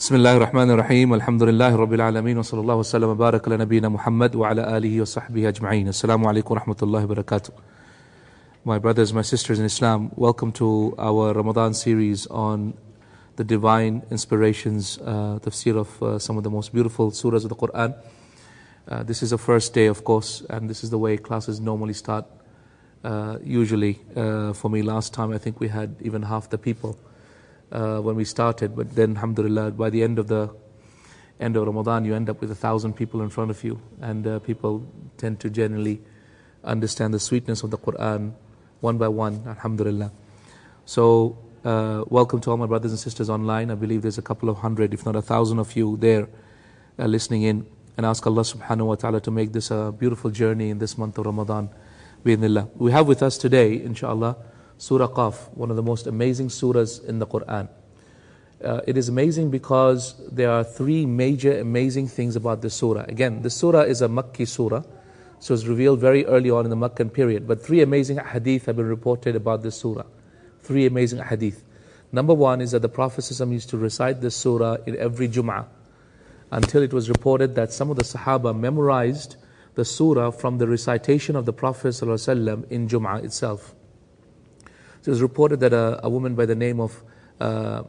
بسم الله الرحمن الرحيم الحمد لله رب العالمين وصلى الله وسلم وبارك على نبينا محمد وعلى آله وصحبه أجمعين السلام عليكم ورحمة الله وبركاته My brothers, my sisters in Islam, welcome to our Ramadan series on the divine inspirations, uh, tafsir of uh, some of the most beautiful surahs of the Quran. Uh, this is the first day, of course, and this is the way classes normally start. Uh, usually, uh, for me, last time I think we had even half the people uh, when we started, but then, alhamdulillah, by the end of the end of Ramadan, you end up with a thousand people in front of you, and uh, people tend to generally understand the sweetness of the Quran one by one, alhamdulillah. So, uh, welcome to all my brothers and sisters online. I believe there's a couple of hundred, if not a thousand of you there uh, listening in. And ask Allah subhanahu wa ta'ala to make this a beautiful journey in this month of Ramadan. Bismillah. We have with us today, inshallah, Surah Qaf, one of the most amazing surahs in the Quran. Uh, it is amazing because there are three major amazing things about this surah. Again, this surah is a Makki surah, so it's revealed very early on in the Meccan period. But three amazing hadith have been reported about this surah. Three amazing hadith. Number one is that the Prophet used to recite this surah in every Jum'ah until it was reported that some of the Sahaba memorized the surah from the recitation of the Prophet in Jum'ah itself. So it was reported that a, a woman by the name of uh,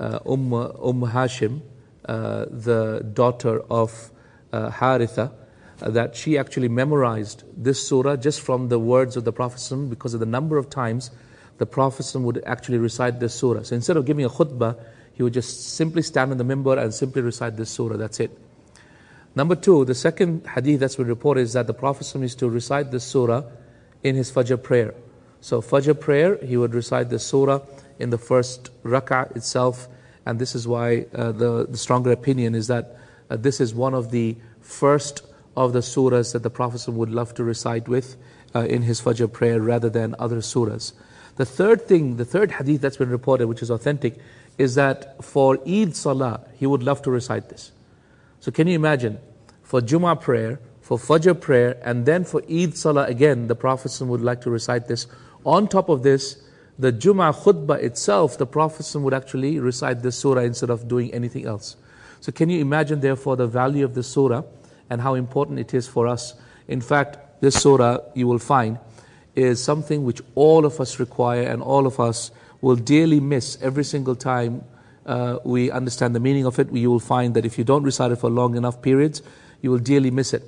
uh, Umm, um Hashim, uh, the daughter of uh, Haritha, uh, that she actually memorized this surah just from the words of the Prophet because of the number of times the Prophet would actually recite this surah. So instead of giving a khutbah, he would just simply stand on the member and simply recite this surah. That's it. Number two, the second hadith that's been reported is that the Prophet used to recite this surah in his Fajr prayer. So Fajr prayer, he would recite the surah in the first rak'ah itself. And this is why uh, the, the stronger opinion is that uh, this is one of the first of the surahs that the Prophet would love to recite with uh, in his Fajr prayer rather than other surahs. The third thing, the third hadith that's been reported, which is authentic, is that for Eid Salah, he would love to recite this. So can you imagine? For Jummah prayer, for Fajr prayer, and then for Eid Salah again, the Prophet would like to recite this on top of this, the Jum'ah khutbah itself, the Prophet would actually recite this surah instead of doing anything else. So, can you imagine, therefore, the value of this surah and how important it is for us? In fact, this surah you will find is something which all of us require and all of us will dearly miss every single time uh, we understand the meaning of it. You will find that if you don't recite it for long enough periods, you will dearly miss it.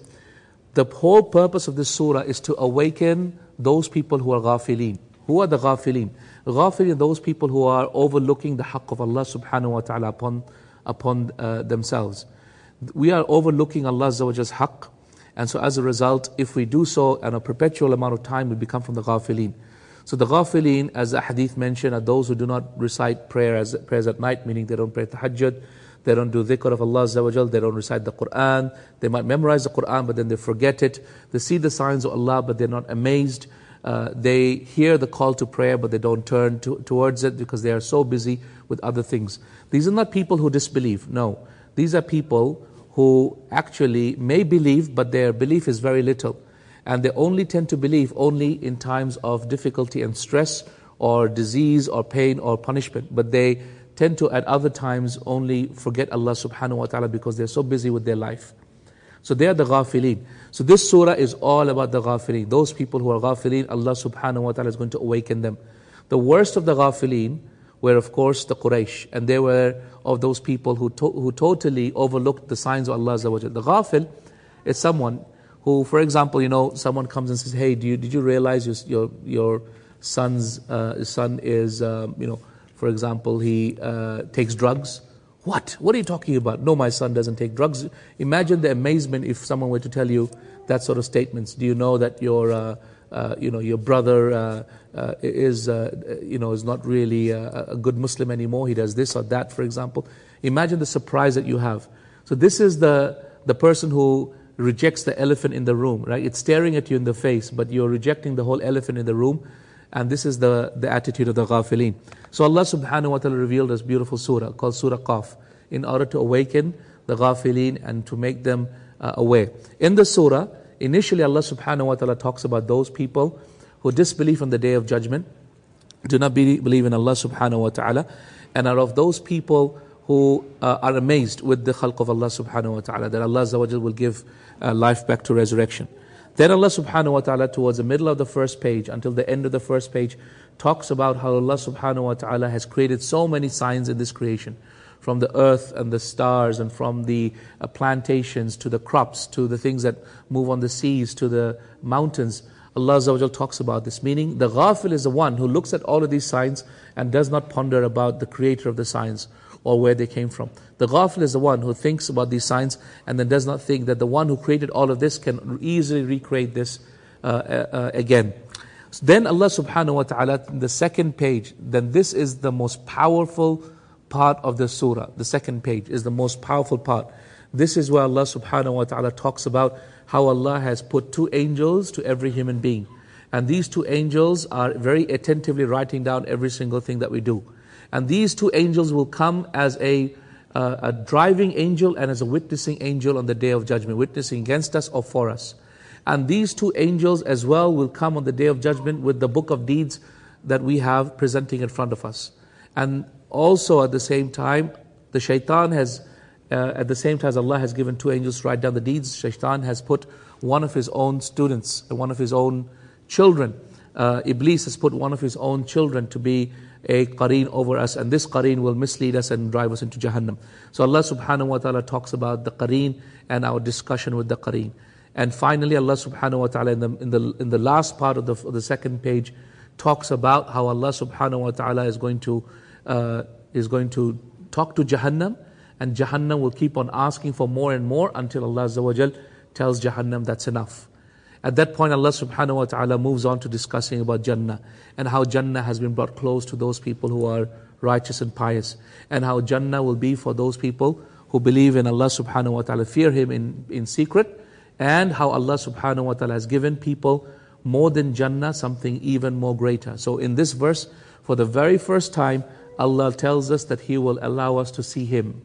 The whole purpose of this surah is to awaken those people who are ghafileen. Who are the ghafileen? Ghafileen, those people who are overlooking the haqq of Allah subhanahu wa ta'ala upon, upon uh, themselves. We are overlooking Allah's haqq. And so as a result, if we do so and a perpetual amount of time, we become from the ghafileen. So the ghafileen, as the hadith mentioned, are those who do not recite prayer as, prayers at night, meaning they don't pray tahajjud they don't do dhikr of Allah Azza they don't recite the Quran, they might memorize the Quran but then they forget it, they see the signs of Allah but they're not amazed, uh, they hear the call to prayer but they don't turn to, towards it because they are so busy with other things. These are not people who disbelieve, no. These are people who actually may believe but their belief is very little. And they only tend to believe only in times of difficulty and stress or disease or pain or punishment, but they tend to at other times only forget Allah subhanahu wa ta'ala because they're so busy with their life. So they are the ghafileen. So this surah is all about the ghafileen. Those people who are ghafileen, Allah subhanahu wa ta'ala is going to awaken them. The worst of the ghafileen were of course the Quraysh. And they were of those people who, to- who totally overlooked the signs of Allah Azza The ghafil is someone who, for example, you know, someone comes and says, hey, you, did you realize your, your, your son's uh, son is, um, you know, for example, he uh, takes drugs. What? What are you talking about? No, my son doesn't take drugs. Imagine the amazement if someone were to tell you that sort of statements. Do you know that your, uh, uh, you know, your brother uh, uh, is, uh, you know, is not really a, a good Muslim anymore? He does this or that, for example. Imagine the surprise that you have. So this is the the person who rejects the elephant in the room, right? It's staring at you in the face, but you're rejecting the whole elephant in the room. And this is the, the attitude of the ghafilin. So Allah subhanahu wa ta'ala revealed this beautiful surah called Surah Qaf in order to awaken the ghafilin and to make them uh, aware. In the surah, initially Allah subhanahu wa ta'ala talks about those people who disbelieve on the day of judgment, do not be, believe in Allah subhanahu wa ta'ala, and are of those people who uh, are amazed with the khalq of Allah subhanahu wa ta'ala, that Allah will give uh, life back to resurrection. Then Allah subhanahu wa ta'ala towards the middle of the first page until the end of the first page talks about how Allah subhanahu wa ta'ala has created so many signs in this creation from the earth and the stars and from the uh, plantations to the crops to the things that move on the seas to the mountains. Allah talks about this, meaning the ghafil is the one who looks at all of these signs and does not ponder about the creator of the signs or where they came from. The ghafil is the one who thinks about these signs and then does not think that the one who created all of this can easily recreate this uh, uh, uh again. So then Allah subhanahu wa ta'ala, the second page, then this is the most powerful part of the surah. The second page is the most powerful part. This is where Allah subhanahu wa ta'ala talks about how Allah has put two angels to every human being. And these two angels are very attentively writing down every single thing that we do. And these two angels will come as a, uh, a driving angel and as a witnessing angel on the day of judgment, witnessing against us or for us. And these two angels as well will come on the day of judgment with the book of deeds that we have presenting in front of us. And also at the same time, the shaitan has, uh, at the same time as Allah has given two angels to write down the deeds, shaitan has put one of his own students, one of his own children. Uh, Iblis has put one of his own children to be a qareen over us, and this qareen will mislead us and drive us into Jahannam. So Allah subhanahu wa ta'ala talks about the qareen and our discussion with the qareen. And finally, Allah subhanahu wa ta'ala in the, in the, in the last part of the, of the second page talks about how Allah subhanahu wa ta'ala is going to uh, is going to talk to Jahannam and Jahannam will keep on asking for more and more until Allah tells Jahannam that's enough. At that point, Allah subhanahu wa ta'ala moves on to discussing about Jannah and how Jannah has been brought close to those people who are righteous and pious, and how Jannah will be for those people who believe in Allah subhanahu wa ta'ala, fear Him in, in secret, and how Allah subhanahu wa ta'ala has given people more than Jannah, something even more greater. So in this verse, for the very first time, Allah tells us that He will allow us to see Him,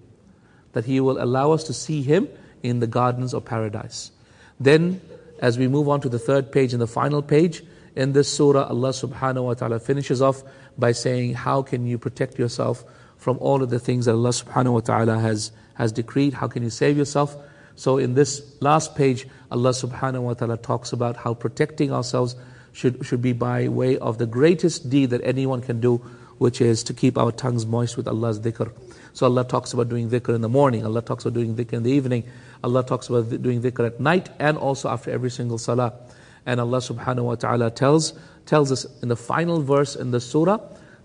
that He will allow us to see Him in the gardens of paradise. Then as we move on to the third page and the final page, in this surah, Allah subhanahu wa ta'ala finishes off by saying, How can you protect yourself from all of the things that Allah subhanahu wa ta'ala has, has decreed? How can you save yourself? So, in this last page, Allah subhanahu wa ta'ala talks about how protecting ourselves should, should be by way of the greatest deed that anyone can do, which is to keep our tongues moist with Allah's dhikr. So, Allah talks about doing dhikr in the morning, Allah talks about doing dhikr in the evening. Allah talks about doing dhikr at night and also after every single salah. And Allah subhanahu wa ta'ala tells, tells us in the final verse in the surah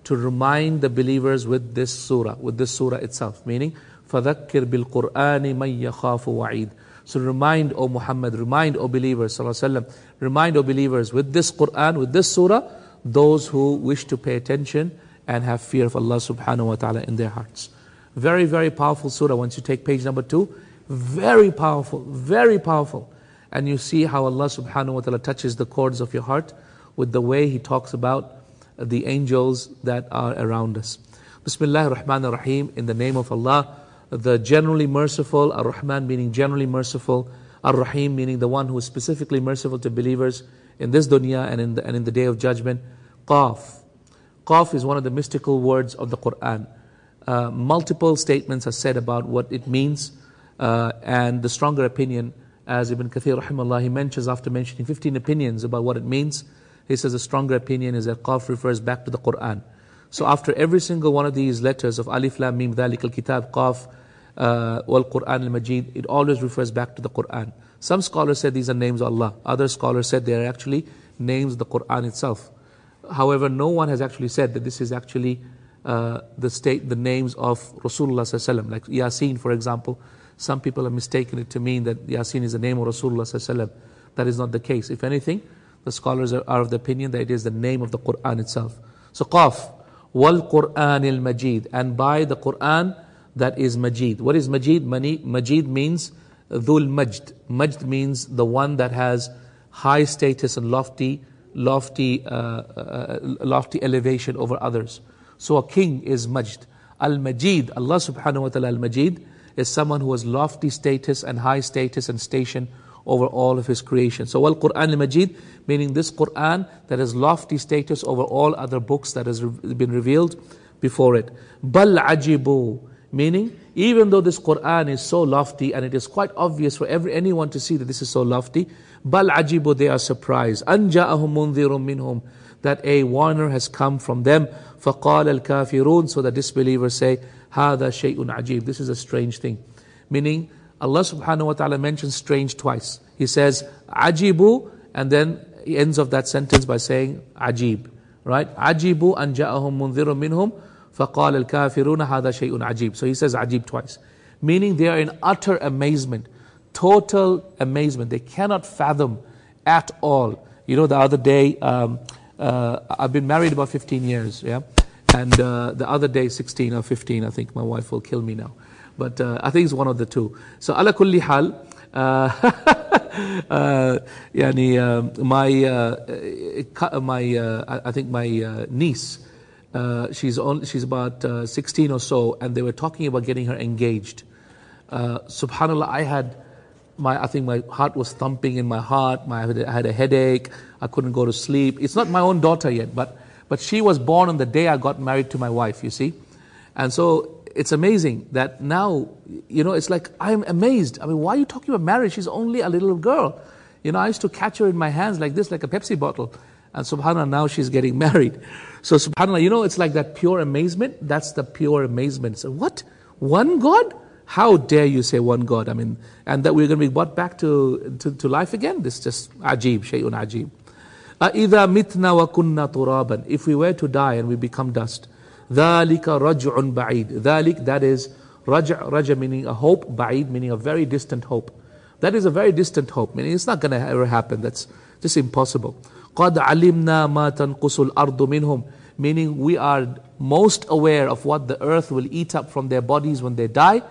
to remind the believers with this surah, with this surah itself, meaning, فَذَكِّرْ بِالْقُرْآنِ مَنْ يَخَافُ وَعِيدٍ So remind, O Muhammad, remind, O believers, وسلم, remind, O believers, with this Qur'an, with this surah, those who wish to pay attention and have fear of Allah subhanahu wa ta'ala in their hearts. Very, very powerful surah. Once you take page number two, very powerful, very powerful. And you see how Allah subhanahu wa ta'ala touches the chords of your heart with the way He talks about the angels that are around us. Bismillah ar-Rahman ar-Rahim, in the name of Allah, the generally merciful, ar-Rahman meaning generally merciful, ar-Rahim meaning the one who is specifically merciful to believers in this dunya and in the, and in the day of judgment. Qaf. Qaf is one of the mystical words of the Quran. Uh, multiple statements are said about what it means uh, and the stronger opinion, as Ibn Kathir rahimahullah, he mentions after mentioning 15 opinions about what it means, he says the stronger opinion is that qaf refers back to the Quran. So after every single one of these letters of alif lam mim dhalik al kitab qaf uh, wal Quran al Majid, it always refers back to the Quran. Some scholars said these are names of Allah. Other scholars said they are actually names of the Quran itself. However, no one has actually said that this is actually uh, the state, the names of Rasulullah like Yasin, for example. Some people have mistaken it to mean that Yasin is the name of Rasulullah. That is not the case. If anything, the scholars are, of the opinion that it is the name of the Quran itself. So, Qaf, wal Quran il Majid, and by the Quran that is Majid. What is Majid? Majid means Dhul Majd. Majd means the one that has high status and lofty, lofty, uh, uh, uh, lofty elevation over others. So a king is Majd. Al Majid, Allah subhanahu wa ta'ala Al Majid is someone who has lofty status and high status and station over all of his creation. So, Al Quran al Majid, meaning this Quran that has lofty status over all other books that has been revealed before it. Bal Ajibu, meaning even though this Quran is so lofty and it is quite obvious for every, anyone to see that this is so lofty, Bal Ajibu, they are surprised. Anja'ahum mundhirun minhum, that a warner has come from them. فَقَالَ الْكَافِرُونَ So the disbelievers say, this is a strange thing. Meaning, Allah subhanahu wa ta'ala mentions strange twice. He says, ajibu, and then he ends of that sentence by saying, ajib. Right? Ajibu an ja'ahum mundhirun minhum fakal al-kafiruna hada shay'un ajib. So he says ajib twice. Meaning they are in utter amazement, total amazement. They cannot fathom at all. You know, the other day, um, uh, I've been married about 15 years, yeah? And uh, the other day, 16 or 15, I think my wife will kill me now. But uh, I think it's one of the two. So, ala kulli hal, uh, uh yani, uh, my, uh, my, uh, I think my uh, niece, uh, she's, on, she's about uh, 16 or so, and they were talking about getting her engaged. Uh, subhanallah, I had my, I think my heart was thumping in my heart. My, I had a headache. I couldn't go to sleep. It's not my own daughter yet, but but she was born on the day I got married to my wife, you see. And so it's amazing that now, you know, it's like I'm amazed. I mean, why are you talking about marriage? She's only a little girl. You know, I used to catch her in my hands like this, like a Pepsi bottle. And subhanAllah, now she's getting married. So subhanAllah, you know, it's like that pure amazement. That's the pure amazement. So what? One God? How dare you say one God? I mean, and that we're going to be brought back to, to, to life again? This is just ajib, shay'un ajib. أَإِذَا مِتْنَا وَكُنَّا تُرَابًا If we were to die and we become dust. ذَلِكَ رَجْعٌ بَعِيدٌ ذَلِك That is رَجْع رَجْع meaning a hope, ba'id meaning a very distant hope. That is a very distant hope, meaning it's not going to ever happen. That's just impossible. قَدْ عَلِمْنَا مَا تَنْقُسُ الْأَرْضُ مِنْهُمْ Meaning we are most aware of what the earth will eat up from their bodies when they die.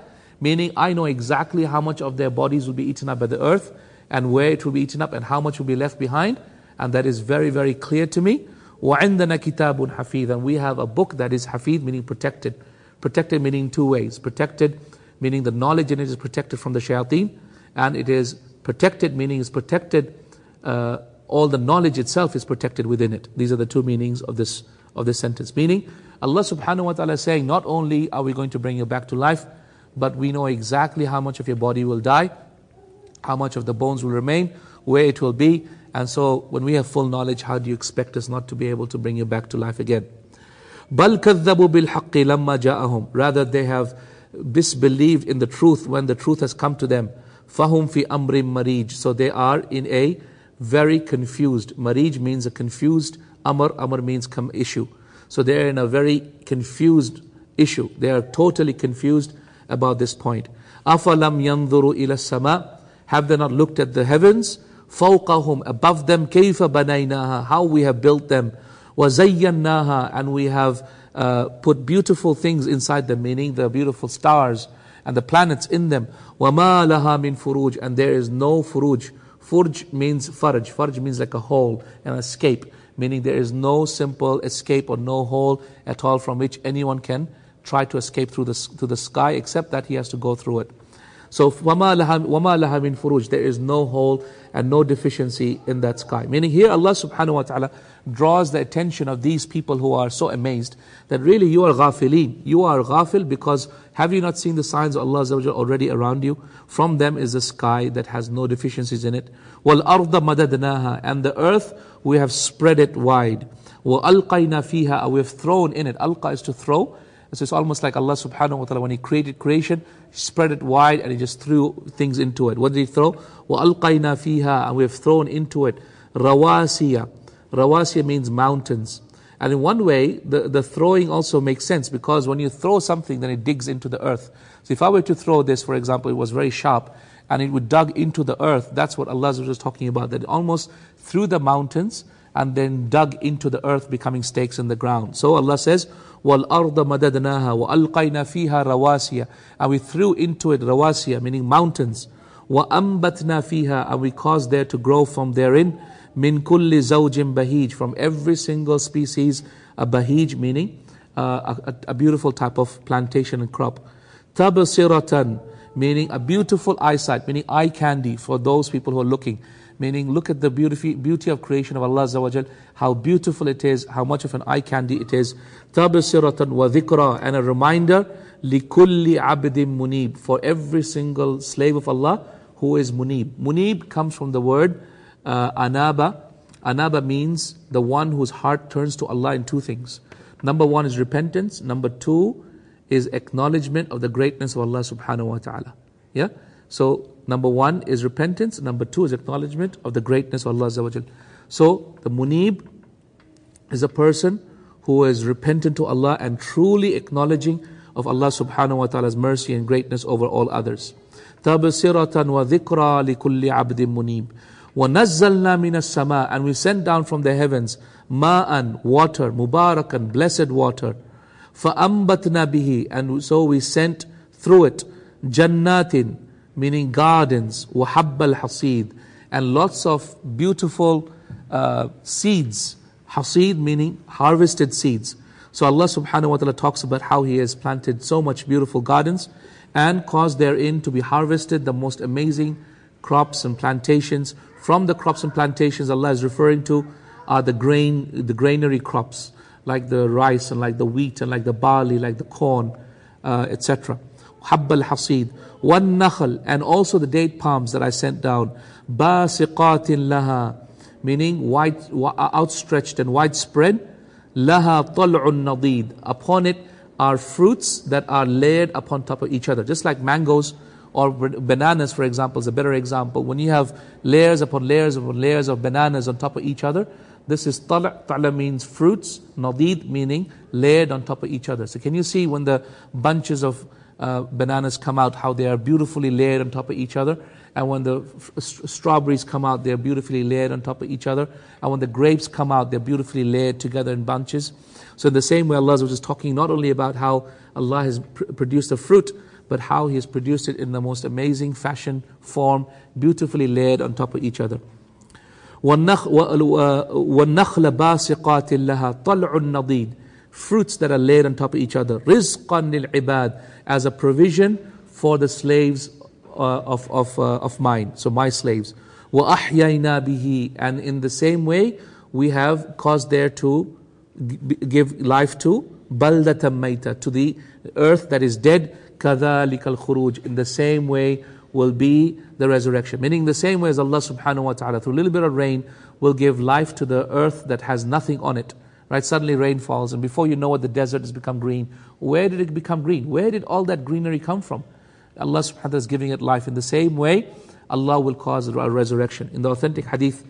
Meaning I know exactly how much of their bodies will be eaten up by the earth and where it will be eaten up and how much will be left behind and that is very, very clear to me. وَعِنْدَنَا كِتَابٌ حَفِيظٌ And we have a book that is hafid, meaning protected. Protected meaning two ways. Protected meaning the knowledge in it is protected from the shayateen, and it is protected meaning is protected, uh, all the knowledge itself is protected within it. These are the two meanings of this, of this sentence. Meaning, Allah subhanahu wa ta'ala is saying, not only are we going to bring you back to life, but we know exactly how much of your body will die, how much of the bones will remain, where it will be, and so when we have full knowledge, how do you expect us not to be able to bring you back to life again? Rather they have disbelieved in the truth when the truth has come to them. So they are in a very confused. Marij means a confused amr. Amr means come issue. So they are in a very confused issue. They are totally confused about this point. Have they not looked at the heavens? فوقهم above them كيف بنيناها how we have built them وزيناها and we have uh, put beautiful things inside them meaning the beautiful stars and the planets in them وما لها من فروج and there is no فروج فرج means فرج فرج means like a hole an escape meaning there is no simple escape or no hole at all from which anyone can try to escape through the, through the sky except that he has to go through it so wama لَهَا, وَمَا لَهَا There is no hole and no deficiency in that sky. Meaning here Allah subhanahu wa ta'ala draws the attention of these people who are so amazed that really you are ghafileen. You are ghafil because have you not seen the signs of Allah already around you? From them is the sky that has no deficiencies in it. arda madadnaha, And the earth, we have spread it wide. وَأَلْقَيْنَا فِيهَا We have thrown in it. Alqa is to throw. So it's almost like Allah subhanahu wa ta'ala when He created creation, spread it wide, and he just threw things into it. What did he throw? وَأَلْقَيْنَا فِيهَا And we have thrown into it rawasiya. Rawasiya means mountains. And in one way, the, the throwing also makes sense because when you throw something, then it digs into the earth. So if I were to throw this, for example, it was very sharp and it would dug into the earth. That's what Allah was talking about, that almost through the mountains and then dug into the earth, becoming stakes in the ground. So Allah says, وَالْأَرْضَ مَدَدْنَاهَا وَأَلْقَيْنَا فِيهَا رَوَاسِيَ And we threw into it rawasiya, meaning mountains. وَأَنْبَتْنَا فِيهَا And we caused there to grow from therein min kulli zawjin bahij from every single species a bahij meaning uh, a, a, a, beautiful type of plantation and crop tabasiratan meaning a beautiful eyesight, meaning eye candy for those people who are looking. Meaning, look at the beauty, beauty of creation of Allah, Azawajal, how beautiful it is, how much of an eye candy it is. Tabasiratan wa dhikra, and a reminder, likulli abdim munib, for every single slave of Allah who is munib. Munib comes from the word uh, anaba. Anaba means the one whose heart turns to Allah in two things. Number one is repentance, number two, is acknowledgement of the greatness of Allah subhanahu wa ta'ala. Yeah? So number one is repentance, number two is acknowledgement of the greatness of Allah. So the munib is a person who is repentant to Allah and truly acknowledging of Allah subhanahu wa ta'ala's mercy and greatness over all others. تَبْصِرَةً وَذِكْرَى لِكُلِّ عَبْدٍ مُنِيبٍ وَنَزَّلْنَا مِنَ السَّمَاءِ And we sent down from the heavens ma'an, water, mubarakan, blessed water. فَأَمْبَتْنَا بِهِ And so we sent through it jannatin, meaning gardens, وَحَبَّ الْحَصِيدِ And lots of beautiful uh, seeds. Hasid meaning harvested seeds. So Allah subhanahu wa ta'ala talks about how He has planted so much beautiful gardens and caused therein to be harvested the most amazing crops and plantations. From the crops and plantations Allah is referring to are the grain, the granary crops like the rice and like the wheat and like the barley, like the corn, uh, etc. حب الحصيد والنخل and also the date palms that I sent down باسقات لها meaning wide, outstretched and widespread لها طلع نضيد upon it are fruits that are layered upon top of each other just like mangoes or bananas for example is a better example when you have layers upon layers upon layers of bananas on top of each other this is tala. Tala means fruits. Nadid meaning layered on top of each other. So can you see when the bunches of uh, bananas come out, how they are beautifully layered on top of each other? And when the f- strawberries come out, they're beautifully layered on top of each other. And when the grapes come out, they're beautifully layered together in bunches. So in the same way, Allah was just talking not only about how Allah has pr- produced the fruit, but how He has produced it in the most amazing fashion, form, beautifully layered on top of each other. وَالنَّخْلَ بَاسِقَاتٍ لَهَا طَلْعٌ نَضِيدٌ Fruits that are laid on top of each other. رِزْقًا لِلْعِبَادِ As a provision for the slaves uh, of, of, uh, of mine, so my slaves. وَأَحْيَيْنَا بِهِ And in the same way, we have caused there to give life to بَلْدَةً مَيْتَةً To the earth that is dead. كَذَلِكَ الْخُرُوجِ In the same way, will be the resurrection. Meaning, the same way as Allah subhanahu wa ta'ala, through a little bit of rain, will give life to the earth that has nothing on it. Right? Suddenly rain falls, and before you know it, the desert has become green. Where did it become green? Where did all that greenery come from? Allah subhanahu wa ta'ala is giving it life. In the same way, Allah will cause a resurrection. In the authentic hadith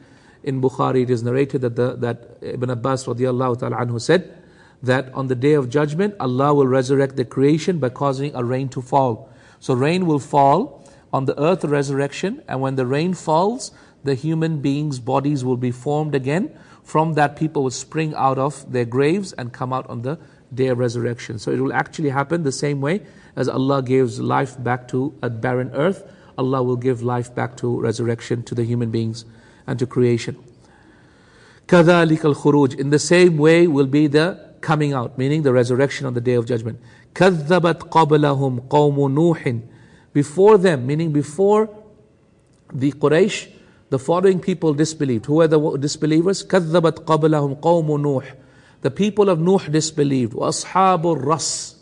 in Bukhari, it is narrated that, the, that Ibn Abbas radiallahu ta'ala anhu said, that on the day of judgment, Allah will resurrect the creation by causing a rain to fall. So rain will fall on the earth resurrection, and when the rain falls, the human beings' bodies will be formed again. From that, people will spring out of their graves and come out on the day of resurrection. So it will actually happen the same way as Allah gives life back to a barren earth, Allah will give life back to resurrection to the human beings and to creation. كذلك الخروج in the same way will be the coming out meaning the resurrection on the day of judgment كذبت قبلهم قوم نوح before them, meaning before the Quraysh, the following people disbelieved. Who were the disbelievers? كَذَّبَتْ قَبْلَهُمْ قَوْمُ نُوحٍ The people of Nuh disbelieved. وَأَصْحَابُ الرَّسِّ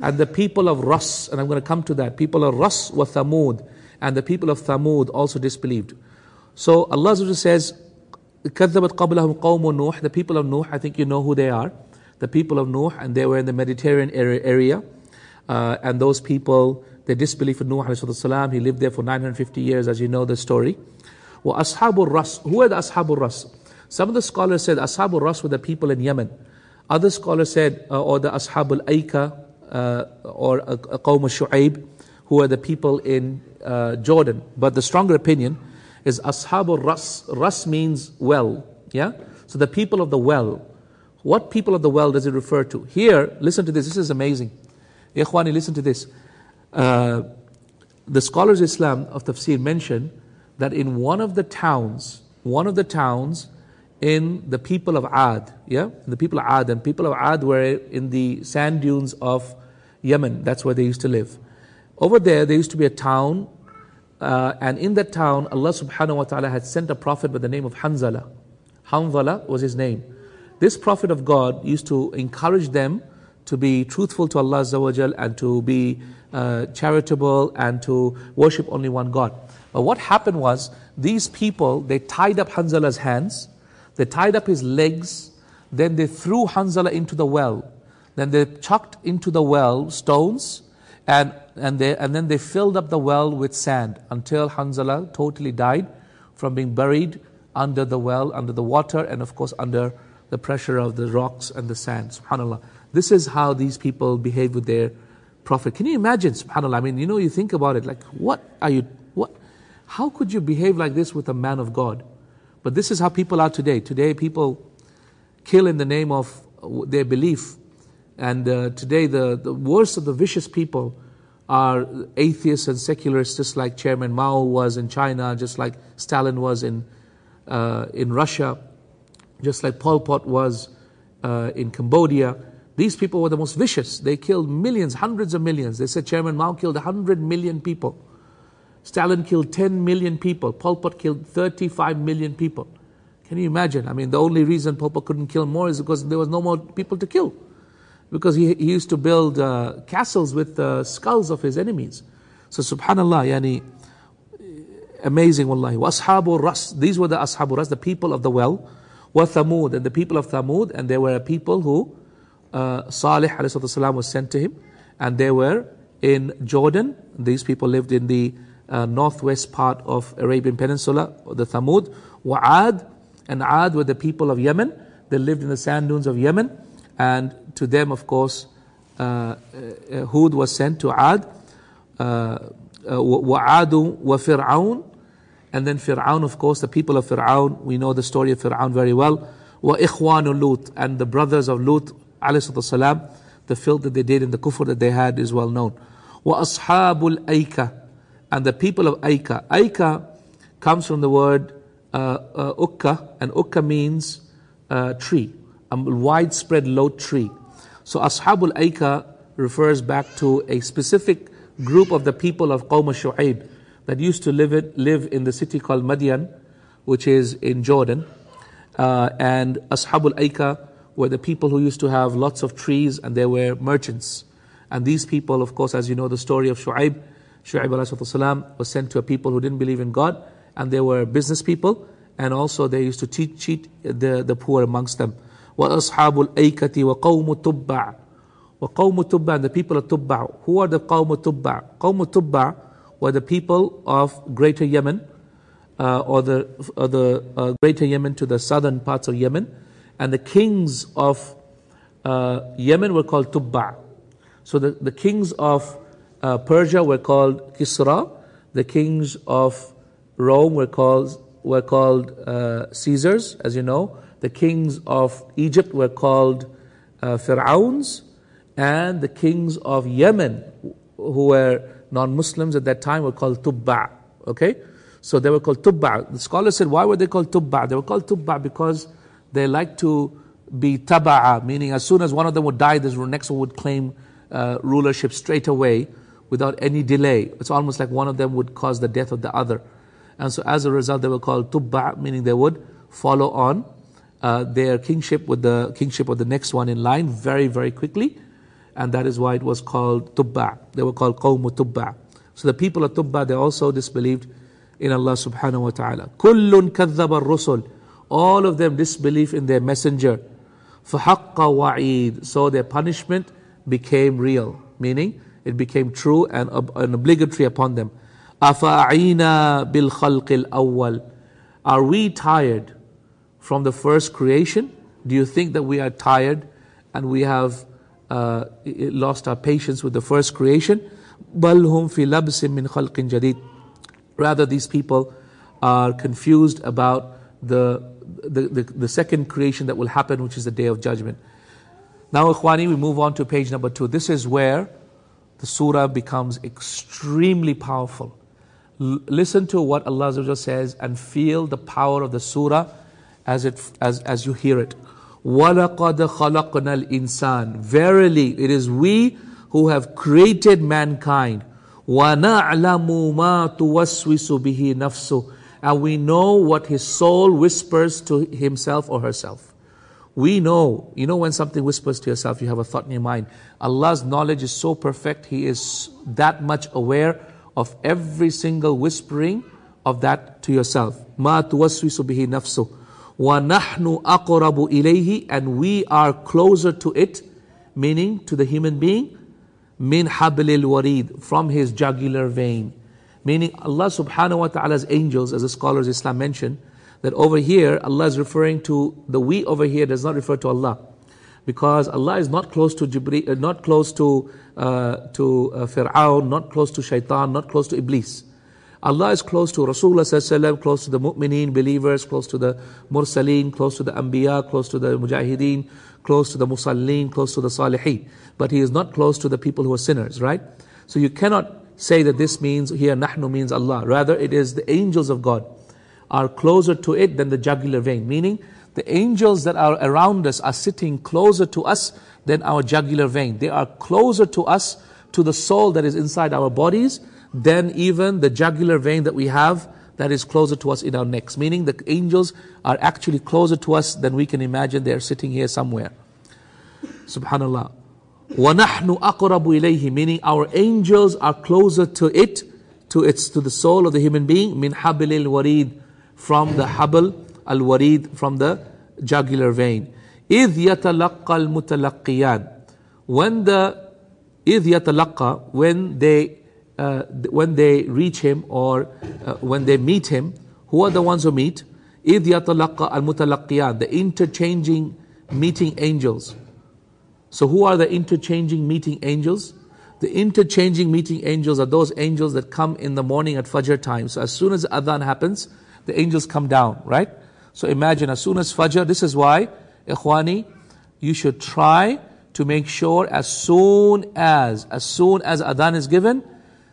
And the people of Ras, and I'm going to come to that, people of Ras were Thamud, and the people of Thamud also disbelieved. So Allah says, كَذَّبَتْ قَبْلَهُمْ قَوْمُ نُوحٍ The people of Nuh, I think you know who they are. The people of Nuh, and they were in the Mediterranean area, uh, and those people the disbelief of Nuh alayhi He lived there for 950 years, as you know the story. Well, Ashabul Ras. Who are the Ashabul Ras? Some of the scholars said Ashabul Ras were the people in Yemen. Other scholars said, uh, or the Ashabul Aika, uh, or uh, uh al Shu'aib, who are the people in uh, Jordan. But the stronger opinion is Ashabul Ras. Ras means well. Yeah? So the people of the well. What people of the well does it refer to? Here, listen to this. This is amazing. Ikhwani, listen to this. Uh, the scholars of Islam of Tafsir mention that in one of the towns, one of the towns in the people of Ad, yeah, the people of Ad, and people of Ad were in the sand dunes of Yemen. That's where they used to live. Over there, there used to be a town, uh, and in that town, Allah Subhanahu wa Taala had sent a prophet by the name of Hanzala. Hanzala was his name. This prophet of God used to encourage them to be truthful to Allah and to be uh, charitable and to worship only one God. But what happened was these people, they tied up Hanzala's hands, they tied up his legs, then they threw Hanzala into the well. Then they chucked into the well stones and, and, they, and then they filled up the well with sand until Hanzala totally died from being buried under the well, under the water, and of course under the pressure of the rocks and the sand. SubhanAllah. This is how these people behave with their Prophet. Can you imagine, subhanAllah? I mean, you know, you think about it like, what are you, what, how could you behave like this with a man of God? But this is how people are today. Today, people kill in the name of uh, their belief. And uh, today, the, the worst of the vicious people are atheists and secularists, just like Chairman Mao was in China, just like Stalin was in, uh, in Russia, just like Pol Pot was uh, in Cambodia. These people were the most vicious. They killed millions, hundreds of millions. They said Chairman Mao killed 100 million people. Stalin killed 10 million people. Pol Pot killed 35 million people. Can you imagine? I mean, the only reason Pol Pot couldn't kill more is because there was no more people to kill. Because he, he used to build uh, castles with uh, skulls of his enemies. So, subhanAllah, yani, amazing, wallahi. Washabu Ras, these were the Ashabu Ras, the people of the well. Wa Thamud, and the people of Thamud, and they were a people who uh, Salih والسلام, was sent to him, and they were in Jordan. These people lived in the uh, northwest part of Arabian Peninsula, the Thamud, Wa'ad, and Ad were the people of Yemen. They lived in the sand dunes of Yemen, and to them, of course, uh, uh Hud was sent to Ad, uh, uh Wa'adu wa Fir'aun, and then Fir'aun, of course, the people of Fir'aun, we know the story of Fir'aun very well, Wa Ikhwanu Lut, and the brothers of Lut والسلام, the filth that they did and the kufr that they had is well known. وَأَصْحَابُ Aika And the people of Aika. Aika comes from the word uh, uh, ukka, and ukka means uh, tree, a widespread low tree. So Ashabul Aika refers back to a specific group of the people of Qawm Shu'aib that used to live, it, live in the city called Madian, which is in Jordan. Uh, and Ashabul Aika were the people who used to have lots of trees and they were merchants. And these people, of course, as you know the story of Shu'aib, Shu'aib salam was sent to a people who didn't believe in God and they were business people and also they used to cheat, cheat the, the poor amongst them. وَأَصْحَابُ الْأَيْكَةِ وَقَوْمُ تُبَّعٍ وَقَوْمُ تُبَّعٍ and the people of Tubba. Who are the قَوْمُ Tubba? قَوْمُ Tubba were the people of greater Yemen uh, or the, or the uh, greater Yemen to the southern parts of Yemen and the kings of uh, Yemen were called Tubba. So the, the kings of uh, Persia were called Kisra. The kings of Rome were called, were called uh, Caesars, as you know. The kings of Egypt were called uh, Fir'auns. And the kings of Yemen, who were non Muslims at that time, were called Tubba. Okay? So they were called Tubba. The scholar said, why were they called Tubba? They were called Tubba because they like to be taba'a, meaning as soon as one of them would die, this next one would claim uh, rulership straight away without any delay. It's almost like one of them would cause the death of the other. And so as a result, they were called tubba, meaning they would follow on uh, their kingship with the kingship of the next one in line very, very quickly. And that is why it was called tubba. They were called qawmu tubba. So the people of tubba, they also disbelieved in Allah subhanahu wa ta'ala. كُلٌّ كَذَّبَ الرُّسُلِ all of them disbelief in their messenger. فَحَقَّ wa'id, So their punishment became real, meaning it became true and, and obligatory upon them. أَفَعِينَا بِالْخَلْقِ الْأَوَّلِ Are we tired from the first creation? Do you think that we are tired and we have uh, lost our patience with the first creation? بَلْ فِي لَبْسٍ مِّنْ خَلْقٍ جَدِيدٍ Rather, these people are confused about the the, the, the second creation that will happen, which is the day of judgment. Now, Ikhwani, we move on to page number two. This is where the surah becomes extremely powerful. L- listen to what Allah says and feel the power of the surah as, it, as, as you hear it. وَلَقَدْ خَلَقْنَا الْإِنسَانِ Verily, it is we who have created mankind. وَنَعْلَمُ مَا تُوَسْوِسُ بِهِ نَفْسُهُ and we know what his soul whispers to himself or herself. We know, you know, when something whispers to yourself, you have a thought in your mind. Allah's knowledge is so perfect, He is that much aware of every single whispering of that to yourself. Ma tuwaswisu bihi nafsu. nahnu أَقْرَبُ ilayhi, And we are closer to it, meaning to the human being, min hablil warid, from his jugular vein. Meaning Allah subhanahu wa ta'ala's angels, as the scholars of Islam mention, that over here Allah is referring to the we over here does not refer to Allah. Because Allah is not close to Jibreel, not close to, uh, to uh, Fir'aun, not close to Shaitan, not close to Iblis. Allah is close to Rasulullah, close to the mu'mineen, believers, close to the mursaleen, close to the anbiya, close to the mujahideen, close to the musalleen, close to the salihin. But He is not close to the people who are sinners, right? So you cannot say that this means here nahnu means Allah. Rather, it is the angels of God are closer to it than the jugular vein, meaning the angels that are around us are sitting closer to us than our jugular vein. They are closer to us, to the soul that is inside our bodies, than even the jugular vein that we have that is closer to us in our necks. Meaning the angels are actually closer to us than we can imagine. They are sitting here somewhere. Subhanallah. وَنَحْنُ أَقْرَبُ إِلَيْهِ Meaning our angels are closer to it, to its to the soul of the human being, min habil al-warid, from the habal al-warid, from the jugular vein. إِذْ يَتَلَقَّى الْمُتَلَقِّيَانِ When the إِذْ يَتَلَقَّى When they uh, when they reach him or uh, when they meet him, who are the ones who meet? إِذْ يَتَلَقَّى الْمُتَلَقِّيَانِ The interchanging meeting angels. So, who are the interchanging meeting angels? The interchanging meeting angels are those angels that come in the morning at Fajr time. So, as soon as Adhan happens, the angels come down, right? So, imagine as soon as Fajr, this is why, Ikhwani, you should try to make sure as soon as, as soon as Adhan is given,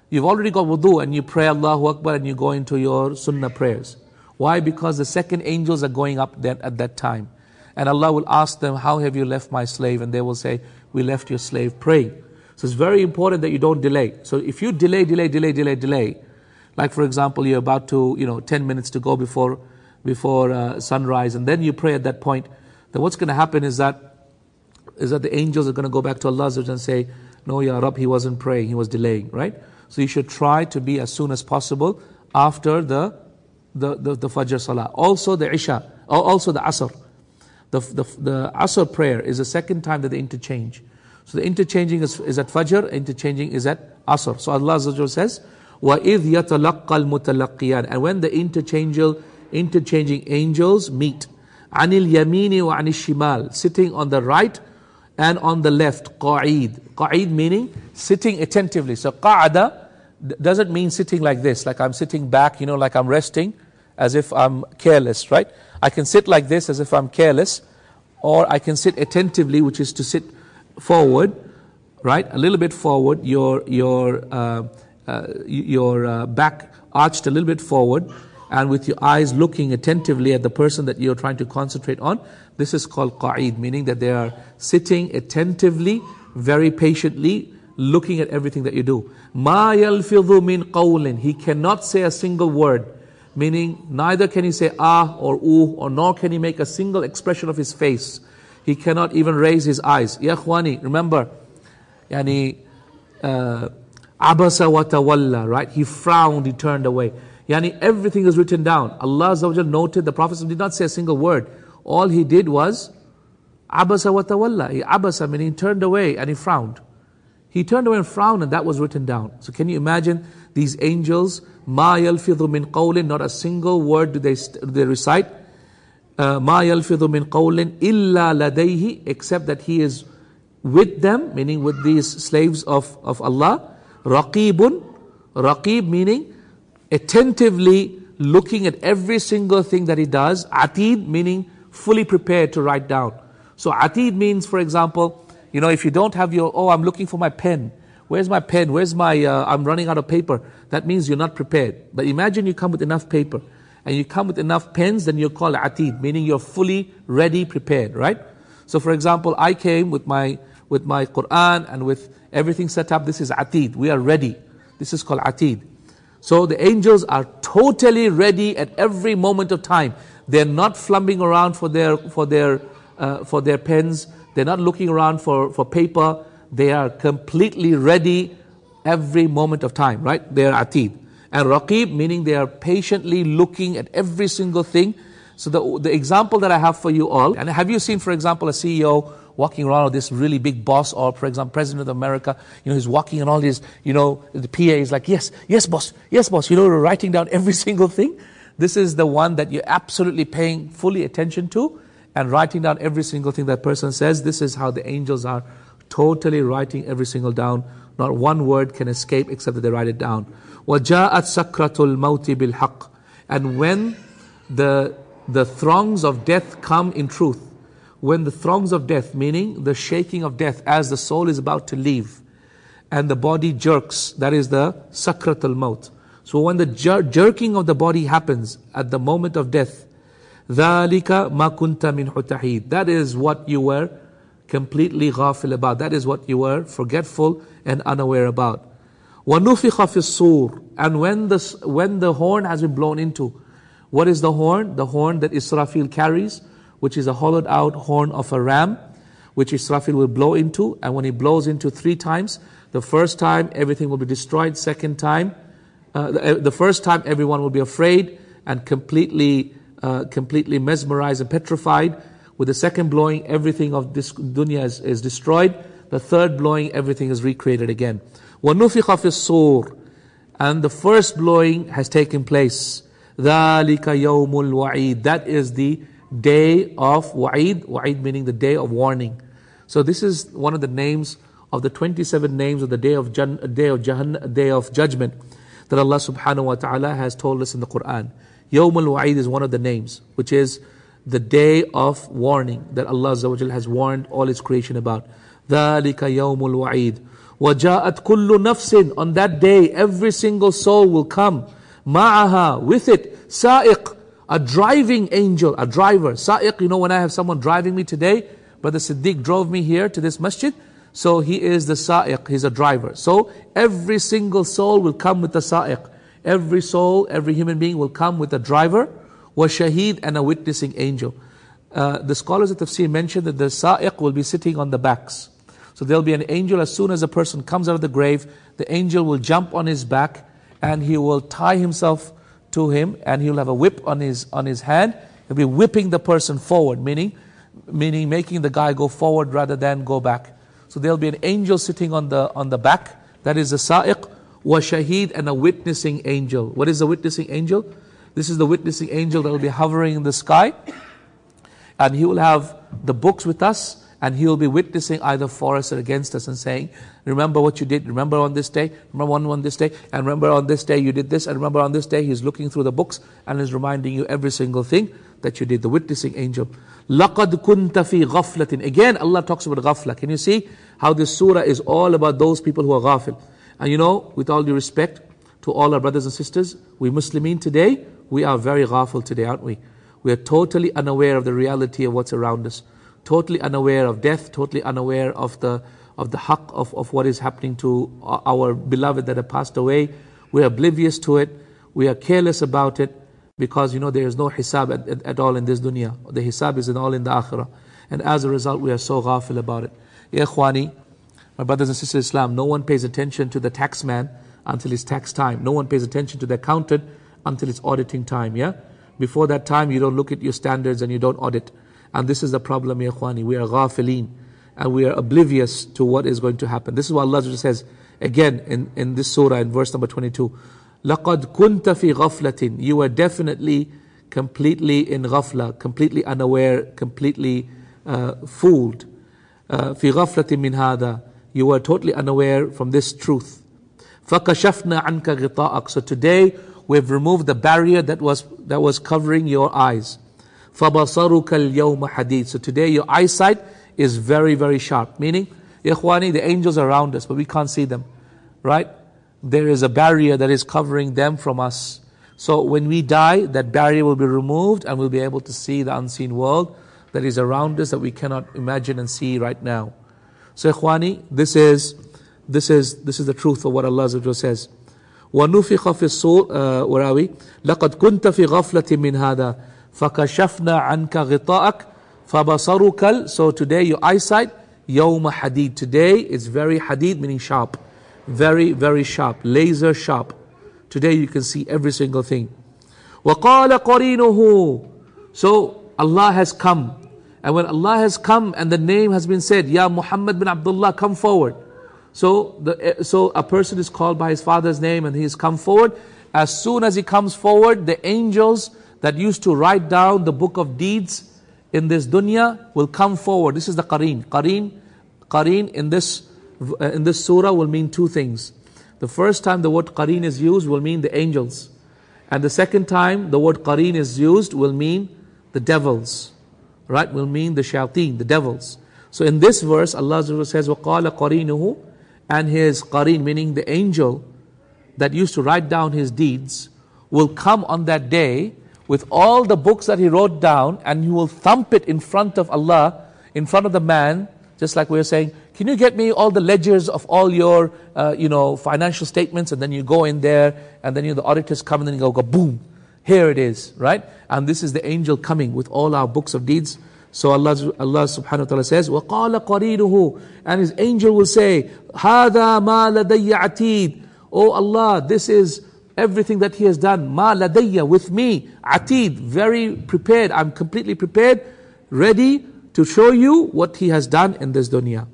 you've already got wudu and you pray Allahu Akbar and you go into your sunnah prayers. Why? Because the second angels are going up there at that time. And Allah will ask them, How have you left my slave? And they will say, We left your slave praying. So it's very important that you don't delay. So if you delay, delay, delay, delay, delay, like for example, you're about to, you know, 10 minutes to go before, before uh, sunrise, and then you pray at that point, then what's going to happen is that, is that the angels are going to go back to Allah and say, No, Ya up. he wasn't praying, he was delaying, right? So you should try to be as soon as possible after the, the, the, the Fajr Salah. Also the Isha, also the Asr. The, the, the Asr prayer is the second time that they interchange. So the interchanging is, is at Fajr, interchanging is at Asr. So Allah Azza says, وَإِذْ يَتَلَقَّى الْمُتَلَقِّيَانِ And when the interchangeal, interchanging angels meet, عَنِ الْيَمِينِ وَعَنِ الشِّمَالِ Sitting on the right and on the left, قَعِيد قَعِيد meaning sitting attentively. So قَعَدَ doesn't mean sitting like this, like I'm sitting back, you know, like I'm resting as if I'm careless, right? I can sit like this as if I'm careless, or I can sit attentively, which is to sit forward, right? A little bit forward, your, your, uh, uh, your uh, back arched a little bit forward, and with your eyes looking attentively at the person that you're trying to concentrate on. This is called qa'id, meaning that they are sitting attentively, very patiently, looking at everything that you do. Ma yalfidhu min qawlin. He cannot say a single word meaning neither can he say ah or ooh, or nor can he make a single expression of his face. He cannot even raise his eyes. Ya remember, yani, uh, abasa watawalla, right? He frowned, he turned away. Yani everything is written down. Allah Azawajal noted the Prophet did not say a single word. All he did was abasa watawalla. He abasa meaning he turned away and he frowned. He turned away and frowned and that was written down. So can you imagine these angels Ma yalfidhu min qawlin, not a single word do they, do they recite. Uh, ma yalfidhu min qawlin illa ladayhi, except that he is with them, meaning with these slaves of, of Allah. Raqibun, raqib meaning attentively looking at every single thing that he does. Atid meaning fully prepared to write down. So atid means, for example, you know, if you don't have your, oh, I'm looking for my pen. Where's my pen? Where's my, uh, I'm running out of paper. That means you're not prepared. But imagine you come with enough paper and you come with enough pens, then you're called atid, meaning you're fully ready, prepared, right? So for example, I came with my, with my Quran and with everything set up. This is atid. We are ready. This is called atid. So the angels are totally ready at every moment of time. They're not flumbing around for their, for their, uh, for their pens. They're not looking around for, for paper they are completely ready every moment of time, right? They are atid. And raqib, meaning they are patiently looking at every single thing. So the, the example that I have for you all, and have you seen, for example, a CEO walking around with this really big boss or, for example, President of America, you know, he's walking and all these, you know, the PA is like, yes, yes, boss, yes, boss, you know, writing down every single thing. This is the one that you're absolutely paying fully attention to and writing down every single thing that person says. This is how the angels are totally writing every single down. Not one word can escape except that they write it down. وَجَاءَتْ سَكْرَةُ الْمَوْتِ بِالْحَقِّ And when the, the throngs of death come in truth, when the throngs of death, meaning the shaking of death as the soul is about to leave, and the body jerks, that is the sakratul al-maut. So when the jer- jerking of the body happens at the moment of death, ذَلِكَ مَا كُنْتَ مِنْ حُتَحِيدٍ That is what you were completely ghafil about. That is what you were forgetful and unaware about. وَنُفِخَ فِي الصُّورِ And when the, when the horn has been blown into, what is the horn? The horn that Israfil carries, which is a hollowed out horn of a ram, which Israfil will blow into. And when he blows into three times, the first time everything will be destroyed, second time, uh, the, the, first time everyone will be afraid and completely, uh, completely mesmerized and petrified. With the second blowing, everything of this dunya is, is destroyed. The third blowing, everything is recreated again. وَنُفِخَ فِي الصُّورِ And the first blowing has taken place. ذَلِكَ يَوْمُ الْوَعِيدِ That is the day of wa'id. Wa'id meaning the day of warning. So this is one of the names of the 27 names of the day of, Jan, day of, Jahan, day of judgment that Allah subhanahu wa ta'ala has told us in the Quran. Yawm waid is one of the names, which is the day of warning that Allah has warned all His creation about. ذَلِكَ يَوْمُ الْوَعِيدِ وَجَاءَتْ كُلُّ نَفْسٍ On that day, every single soul will come. مَعَهَا With it, sa'iq, a driving angel, a driver. Sa'iq, you know when I have someone driving me today, Brother Siddiq drove me here to this masjid, so he is the sa'iq, he's a driver. So every single soul will come with the sa'iq. Every soul, every human being will come with a driver was shaheed and a witnessing angel. Uh, the scholars at tafsir mentioned that the sa'iq will be sitting on the backs. So there'll be an angel as soon as a person comes out of the grave, the angel will jump on his back and he will tie himself to him and he'll have a whip on his, on his hand. He'll be whipping the person forward, meaning, meaning making the guy go forward rather than go back. So there'll be an angel sitting on the, on the back. That is the sa'iq, wa shaheed, and a witnessing angel. What is a witnessing angel? This is the witnessing angel that will be hovering in the sky. And he will have the books with us and he will be witnessing either for us or against us and saying, Remember what you did, remember on this day, remember on, on this day, and remember on this day you did this, and remember on this day he's looking through the books and is reminding you every single thing that you did, the witnessing angel. لَقَدْ كُنْتَ فِي غَفْلَةٍ Again, Allah talks about ghafla. Can you see how this surah is all about those people who are ghafil? And you know, with all due respect to all our brothers and sisters, we Muslimin today, we are very ghafil today, aren't we? We are totally unaware of the reality of what's around us, totally unaware of death, totally unaware of the of the haq of, of what is happening to our beloved that have passed away. We are oblivious to it, we are careless about it, because you know there is no hisab at, at, at all in this dunya. The hisab is in all in the akhirah. And as a result, we are so ghafil about it. Ya khwani, my brothers and sisters Islam, no one pays attention to the tax man until it's tax time. No one pays attention to the accountant until it's auditing time, yeah? Before that time, you don't look at your standards and you don't audit. And this is the problem, ya Khwani. We are ghafileen and we are oblivious to what is going to happen. This is what Allah says again in, in this surah in verse number 22. لَقَدْ كُنْتَ فِي غَفْلَةٍ You were definitely completely in ghafla, completely unaware, completely uh, fooled. فِي غَفْلَةٍ مِنْ هَذَا You were totally unaware from this truth. فَكَشَفْنَا عَنْكَ غِطَاءَكَ So today we've removed the barrier that was, that was covering your eyes. So today your eyesight is very, very sharp. Meaning, Ikhwani, the angels are around us, but we can't see them. Right? There is a barrier that is covering them from us. So when we die, that barrier will be removed and we'll be able to see the unseen world that is around us that we cannot imagine and see right now. So Ikhwani, this is, this is, this is the truth of what Allah says. ونفخ في الصور uh, وراوي لقد كنت في غفلة من هذا فكشفنا عنك غطاءك فبصرك so today your eyesight يوم حديد today it's very حديد meaning sharp very very sharp laser sharp today you can see every single thing وقال قرينه so Allah has come and when Allah has come and the name has been said Ya Muhammad bin Abdullah come forward so, the, eh, so a person is called by his father's name and he has come forward. As soon as he comes forward, the angels that used to write down the book of deeds in this dunya will come forward. This is the qareen. Qareen, qareen in this eh, in this surah will mean two things. The first time the word qareen is used will mean the angels. And the second time the word qareen is used will mean the devils. Right? Will mean the shayateen, the devils. So in this verse, Allah says, وَقَالَ قَرِينُهُ and his qareen, meaning the angel that used to write down his deeds, will come on that day with all the books that he wrote down and he will thump it in front of Allah, in front of the man, just like we were saying, can you get me all the ledgers of all your, uh, you know, financial statements? And then you go in there and then you know, the auditors come and then you go, go boom, here it is, right? And this is the angel coming with all our books of deeds. So Allah, Allah subhanahu wa ta'ala says, وَقَالَ قَرِينُهُ And his angel will say, هَذَا مَا لَدَيَّ عَتِيدٌ Oh Allah, this is everything that he has done. مَا لَدَيَّ With me, atid, very prepared. I'm completely prepared, ready to show you what he has done in this dunya.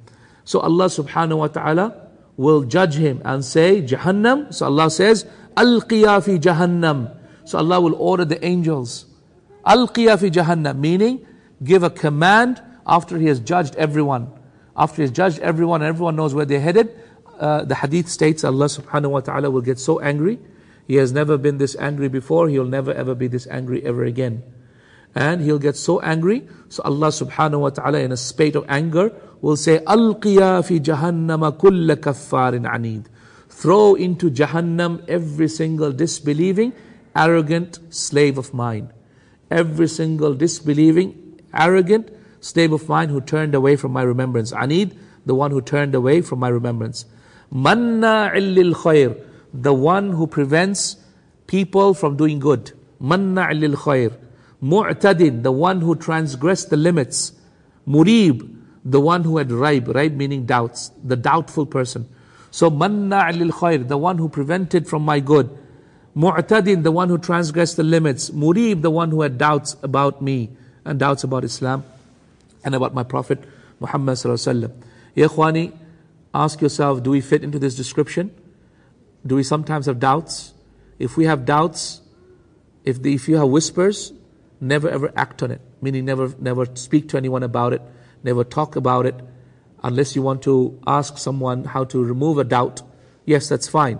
So Allah subhanahu wa ta'ala will judge him and say, Jahannam. So Allah says, Al-Qiya fi Jahannam. So Allah will order the angels. Al-Qiya fi Jahannam, meaning give a command after he has judged everyone. After he has judged everyone everyone knows where they're headed, uh, the hadith states Allah subhanahu wa ta'ala will get so angry. He has never been this angry before. He'll never ever be this angry ever again. And he'll get so angry. So Allah subhanahu wa ta'ala in a spate of anger will say, Alqiya fi jahannama kulla kaffarin anid. Throw into Jahannam every single disbelieving, arrogant slave of mine. Every single disbelieving, arrogant slave of mine who turned away from my remembrance. Anid, the one who turned away from my remembrance. Manna lil khair, the one who prevents people from doing good. Manna lil khair. Mu'tadin, the one who transgressed the limits. Murib, the one who had raib, raib meaning doubts, the doubtful person. So manna lil khair, the one who prevented from my good. Mu'tadin, the one who transgressed the limits. Murib, the one who had doubts about me and doubts about Islam and about my Prophet Muhammad. alaihi wasallam. ask yourself do we fit into this description? Do we sometimes have doubts? If we have doubts, if, the, if you have whispers, never ever act on it, meaning never, never speak to anyone about it, never talk about it, unless you want to ask someone how to remove a doubt. Yes, that's fine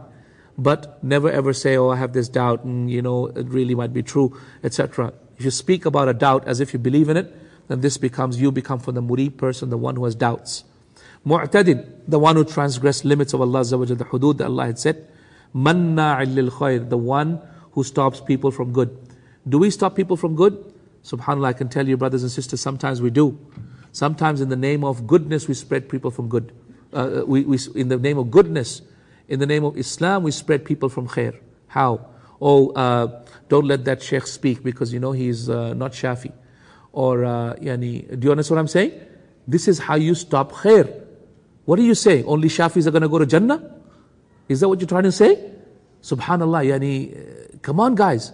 but never ever say, "Oh, I have this doubt," and you know it really might be true, etc. If you speak about a doubt as if you believe in it, then this becomes you become for the murid person, the one who has doubts. Mu'tadid, the one who transgressed limits of Allah Azza the hudud that Allah had set. lil khair, the one who stops people from good. Do we stop people from good? SubhanAllah, I can tell you, brothers and sisters, sometimes we do. Sometimes in the name of goodness, we spread people from good. Uh, uh we, we, in the name of goodness, in the name of Islam, we spread people from khair. How? oh, uh, don't let that sheikh speak because you know he's uh, not Shafi. Or, uh, yani, do you understand what I'm saying? This is how you stop khair. What do you say? Only Shafis are going to go to Jannah? Is that what you're trying to say? Subhanallah, yani, uh, come on guys.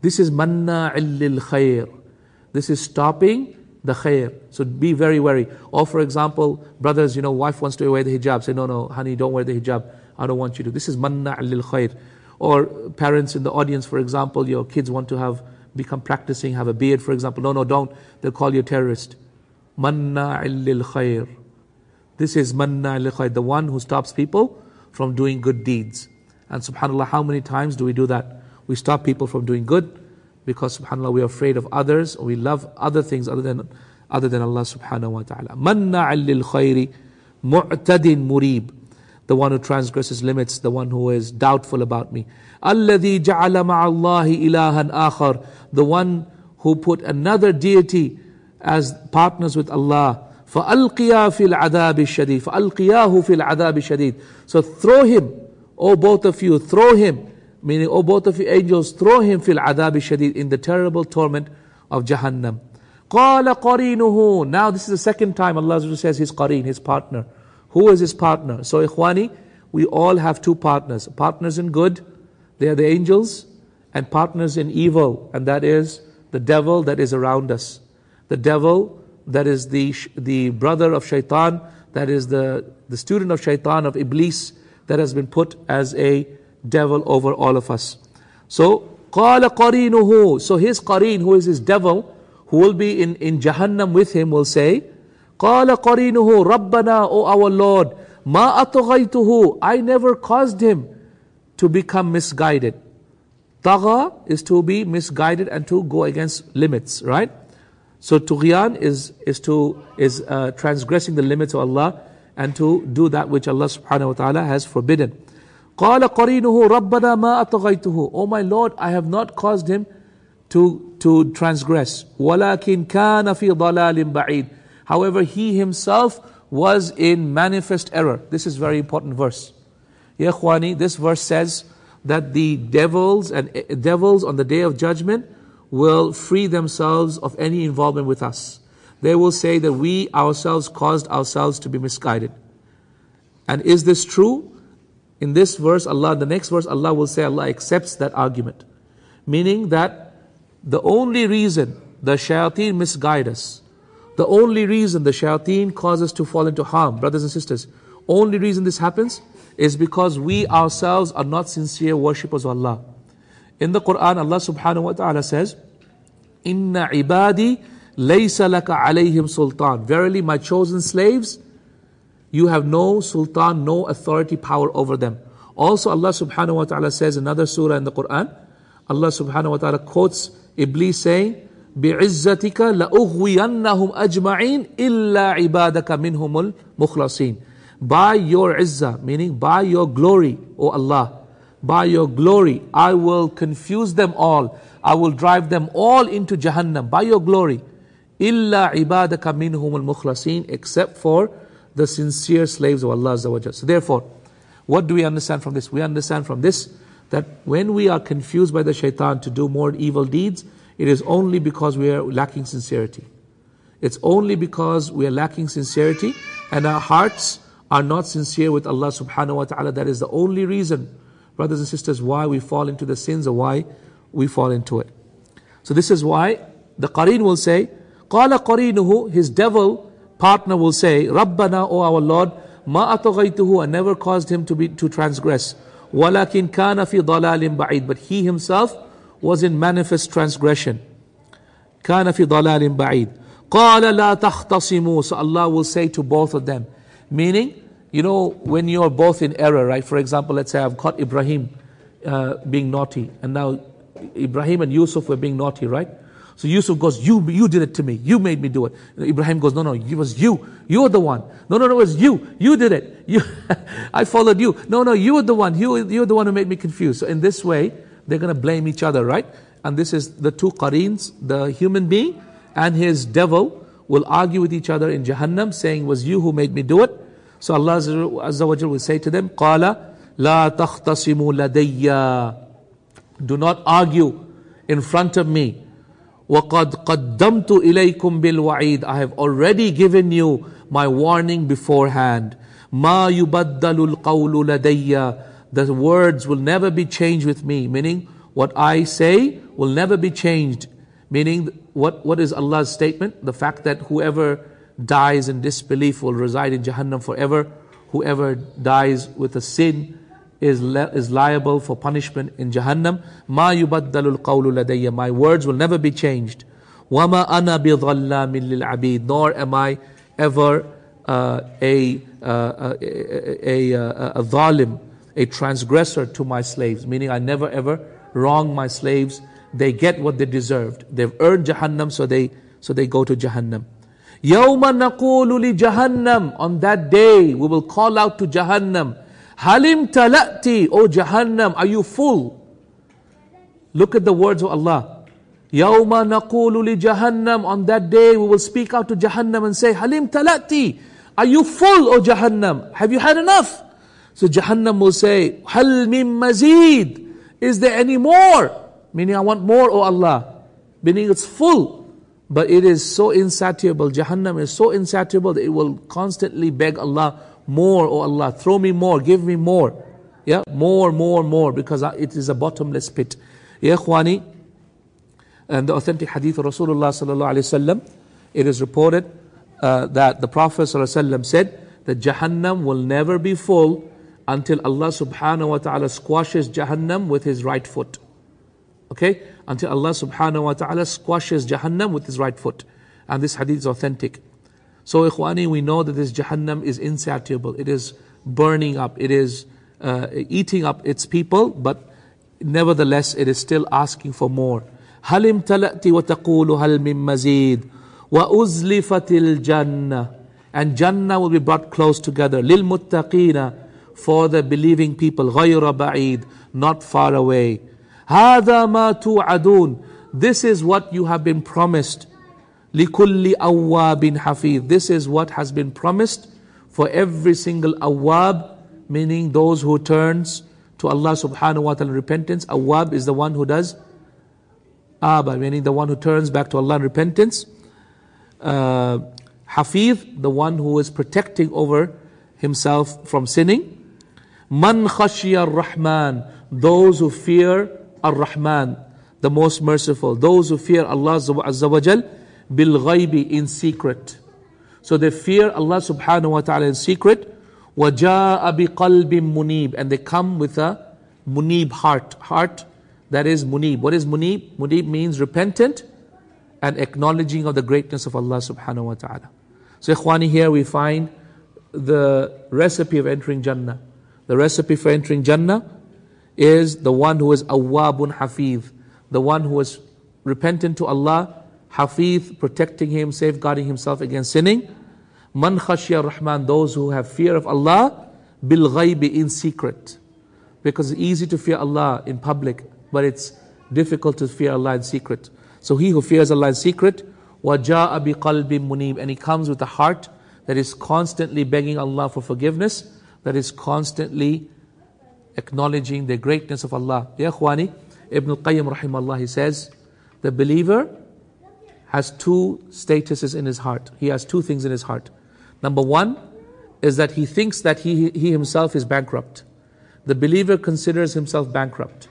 This is manna lil khair. This is stopping the khair. So be very wary. Or for example, brothers, you know, wife wants to wear the hijab. Say, no, no, honey, don't wear the hijab. I don't want you to. This is manna lil khair. Or parents in the audience, for example, your kids want to have become practicing, have a beard, for example. No, no, don't. They'll call you terrorist. Manna lil khair. This is manna lil khair, the one who stops people from doing good deeds. And subhanAllah, how many times do we do that? We stop people from doing good because subhanAllah we are afraid of others or we love other things other than other than Allah subhanahu wa ta'ala. Manna lil khairi mu'tadin murib the one who transgresses limits, the one who is doubtful about me. Alladhi ja'ala ma'allahi ilahan akhar, the one who put another deity as partners with Allah. فَأَلْقِيَا فِي الْعَذَابِ الشَّدِيدِ فَأَلْقِيَاهُ فِي الْعَذَابِ الشَّدِيدِ So throw him, O oh both of you, throw him, meaning, O oh both of you angels, throw him fil adab shadid in the terrible torment of Jahannam. قَالَ قَرِينُهُ Now this is the second time Allah says his qareen, his partner. Who is his partner? So, Ikhwani, we all have two partners partners in good, they are the angels, and partners in evil, and that is the devil that is around us. The devil that is the, the brother of shaitan, that is the, the student of shaitan, of Iblis, that has been put as a devil over all of us. So, قَالَ قَرِينُهُ So his qareen, who is his devil, who will be in, in Jahannam with him, will say, قال قرينه ربنا O our Lord, ma atghaytuhu, I never caused him to become misguided. Tagha is to be misguided and to go against limits, right? So tughyan is, is to is uh, transgressing the limits of Allah and to do that which Allah subhanahu wa ta'ala has forbidden. قال قرينه ربنا ما أطغيته Oh my Lord, I have not caused him to, to transgress. ولكن كان في ضلال بعيد However, he himself was in manifest error. This is very important verse. Ya this verse says that the devils and eh, devils on the day of judgment will free themselves of any involvement with us. They will say that we ourselves caused ourselves to be misguided. And is this true? In this verse, Allah, the next verse, Allah will say Allah accepts that argument. Meaning that the only reason the shayateen misguide us the only reason the shayateen causes to fall into harm, brothers and sisters, only reason this happens is because we ourselves are not sincere worshippers of Allah. In the Quran, Allah subhanahu wa ta'ala says, Inna ibadi laysa laka alayhim sultan. Verily, my chosen slaves, you have no sultan, no authority, power over them. Also, Allah subhanahu wa ta'ala says another surah in the Quran, Allah subhanahu wa ta'ala quotes Iblis saying, بعزتك لأغوينهم أجمعين إلا عبادك منهم المخلصين by your izzah meaning by your glory O Allah by your glory I will confuse them all I will drive them all into Jahannam by your glory إلا عبادك منهم المخلصين except for the sincere slaves of Allah Azza So therefore, what do we understand from this? We understand from this that when we are confused by the shaitan to do more evil deeds, it is only because we are lacking sincerity. It's only because we are lacking sincerity and our hearts are not sincere with Allah subhanahu wa ta'ala. That is the only reason, brothers and sisters, why we fall into the sins or why we fall into it. So this is why the Qareen will say, قَالَ قَرِينُهُ His devil partner will say, رَبَّنَا O our Lord, مَا أَتَغَيْتُهُ I never caused him to, be, to transgress. وَلَكِنْ كَانَ فِي ضَلَالٍ بَعِيدٍ But he himself was in manifest transgression. كان في ضلال بعيد قال لا تختصموا So Allah will say to both of them Meaning, you know, when you're both in error, right? For example, let's say I've caught Ibrahim uh, being naughty and now Ibrahim and Yusuf were being naughty, right? So Yusuf goes, you, you did it to me. You made me do it. Ibrahim goes, no, no, it was you. You're the one. No, no, no, it was you. You did it. You I followed you. No, no, you were the one. You, you're the one who made me confused. So in this way, they're going to blame each other, right? And this is the two qareens, the human being and his devil will argue with each other in Jahannam saying, was you who made me do it? So Allah Azza wa will say to them, قَالَ لَا تَخْتَصِمُوا لَدَيَّا Do not argue in front of me. وَقَدْ قَدَّمْتُ إِلَيْكُمْ بِالْوَعِيدِ I have already given you my warning beforehand. مَا يُبَدَّلُ الْقَوْلُ لَدِيَّ the words will never be changed with me, meaning what I say will never be changed. Meaning, what, what is Allah's statement? The fact that whoever dies in disbelief will reside in Jahannam forever. Whoever dies with a sin is, is liable for punishment in Jahannam. My words will never be changed. وَمَا أَنَا بِظَلَّامٍ لِلْعَبِيدٍ Nor am I ever uh, a, uh, a, a, a, a, a, a, a, a, a a transgressor to my slaves, meaning I never ever wrong my slaves. They get what they deserved. They've earned Jahannam, so they, so they go to Jahannam. يَوْمَ نَقُولُ لِجَهَنَّمْ On that day, we will call out to Jahannam, Halim talati, O Jahannam, are you full? Look at the words of Allah. Yauma naqulu Jahannam. On that day we will speak out to Jahannam and say, Halim talati, are you full, O Jahannam? Have you had enough? So Jahannam will say, Hal mim mazid? Is there any more? Meaning, I want more, O Allah. Meaning, it's full. But it is so insatiable. Jahannam is so insatiable that it will constantly beg Allah, More, O Allah. Throw me more. Give me more. Yeah, more, more, more. Because it is a bottomless pit. Yeah, Khwani. And the authentic hadith of Rasulullah sallallahu it is reported uh, that the Prophet sallallahu said that Jahannam will never be full until Allah subhanahu wa ta'ala squashes Jahannam with his right foot. Okay? Until Allah subhanahu wa ta'ala squashes Jahannam with his right foot. And this hadith is authentic. So, Ikhwani, we know that this Jahannam is insatiable. It is burning up. It is uh, eating up its people, but nevertheless, it is still asking for more. Halim wa taqulu halim mazid wa uzli fatil jannah. and Jannah will be brought close together Lil muttaqina for the believing people, غَيْرَ بَعِيد, not far away. هَذَا مَا تُوعَدُونَ This is what you have been promised. لِكُلِّ أَوَّابٍ حَفِيظٍ This is what has been promised for every single awab, meaning those who turns to Allah subhanahu wa ta'ala repentance. Awab is the one who does aba, meaning the one who turns back to Allah in repentance. Uh, Hafiz, the one who is protecting over himself from sinning. Man khashiya rahman Those who fear Ar-Rahman, the most merciful. Those who fear Allah Azza wa Jal, bil ghaybi in secret. So they fear Allah subhanahu wa ta'ala in secret. وَجَاءَ بِقَلْبٍ munib, And they come with a munib heart. Heart that is munib. What is munib? Munib means repentant and acknowledging of the greatness of Allah subhanahu wa ta'ala. So ikhwani here we find the recipe of entering Jannah. The recipe for entering Jannah is the one who is awabun hafiz, the one who is repentant to Allah, hafiz, protecting him, safeguarding himself against sinning. Man khashya rahman, those who have fear of Allah, bil ghaybi in secret. Because it's easy to fear Allah in public, but it's difficult to fear Allah in secret. So he who fears Allah in secret, وَجَاءَ بِقَلْبٍ munib, And he comes with a heart that is constantly begging Allah for forgiveness that is constantly acknowledging the greatness of Allah. Ya Khwani Ibn al-Qayyim rahimahullah, he says, the believer has two statuses in his heart. He has two things in his heart. Number one is that he thinks that he, he himself is bankrupt. The believer considers himself bankrupt.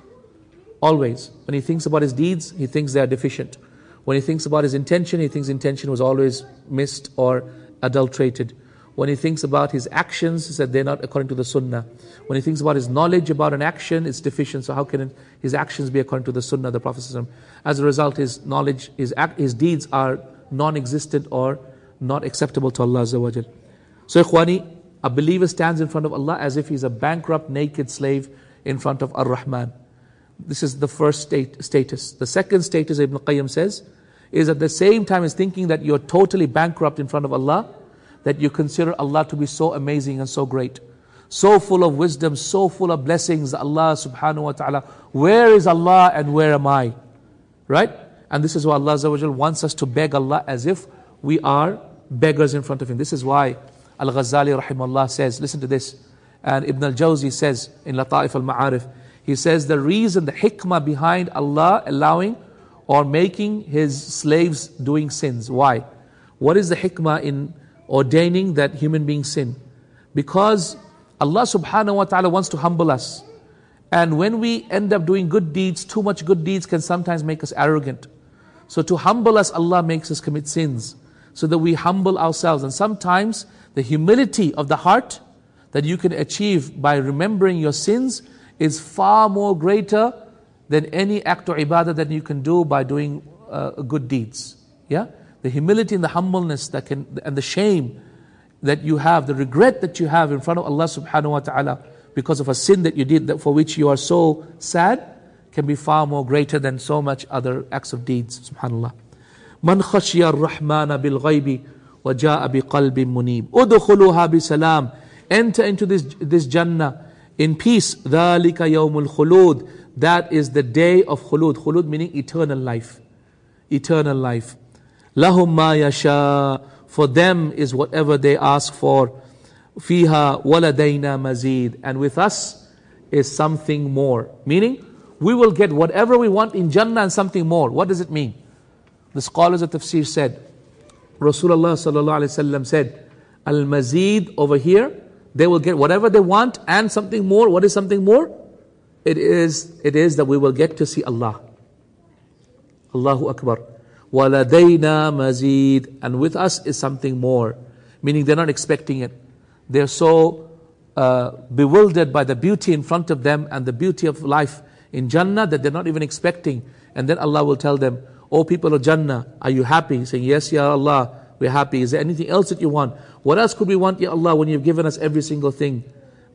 Always. When he thinks about his deeds, he thinks they are deficient. When he thinks about his intention, he thinks intention was always missed or adulterated. When he thinks about his actions, he said they're not according to the sunnah. When he thinks about his knowledge about an action, it's deficient. So how can his actions be according to the sunnah, the Prophet? As a result, his knowledge, his, act, his deeds are non-existent or not acceptable to Allah So ikhwani, a believer stands in front of Allah as if he's a bankrupt, naked slave in front of Ar-Rahman. This is the first state, status. The second status, Ibn Qayyim says, is at the same time as thinking that you're totally bankrupt in front of Allah, that you consider Allah to be so amazing and so great, so full of wisdom, so full of blessings, Allah subhanahu wa ta'ala. Where is Allah and where am I? Right? And this is why Allah wants us to beg Allah as if we are beggars in front of Him. This is why Al Ghazali rahimahullah says, listen to this. And Ibn al Jawzi says in Lata'if al Ma'arif, he says the reason, the hikmah behind Allah allowing or making His slaves doing sins. Why? What is the hikmah in ordaining that human beings sin. Because Allah subhanahu wa ta'ala wants to humble us. And when we end up doing good deeds, too much good deeds can sometimes make us arrogant. So to humble us, Allah makes us commit sins so that we humble ourselves. And sometimes the humility of the heart that you can achieve by remembering your sins is far more greater than any act or ibadah that you can do by doing uh, good deeds. Yeah? the humility and the humbleness that can, and the shame that you have, the regret that you have in front of Allah subhanahu wa ta'ala because of a sin that you did that for which you are so sad can be far more greater than so much other acts of deeds. Subhanallah. من خشي الرحمن بالغيب وجاء بقلب منيب ادخلوها بسلام enter into this, this Jannah in peace ذلك يوم الخلود that is the day of khulud khulud meaning eternal life eternal life lahum ma yasha. For them is whatever they ask for. Fiha waladaina mazid. And with us is something more. Meaning, we will get whatever we want in Jannah and something more. What does it mean? The scholars of tafsir said, Rasulullah sallallahu alaihi wasallam said, Al mazid over here, they will get whatever they want and something more. What is something more? It is, it is that we will get to see Allah. Allahu Akbar. وَلَدَيْنَا mazid, And with us is something more. Meaning they're not expecting it. They're so uh, bewildered by the beauty in front of them and the beauty of life in Jannah that they're not even expecting. And then Allah will tell them, O oh, people of Jannah, are you happy? Saying, Yes, Ya Allah, we're happy. Is there anything else that you want? What else could we want, Ya Allah, when you've given us every single thing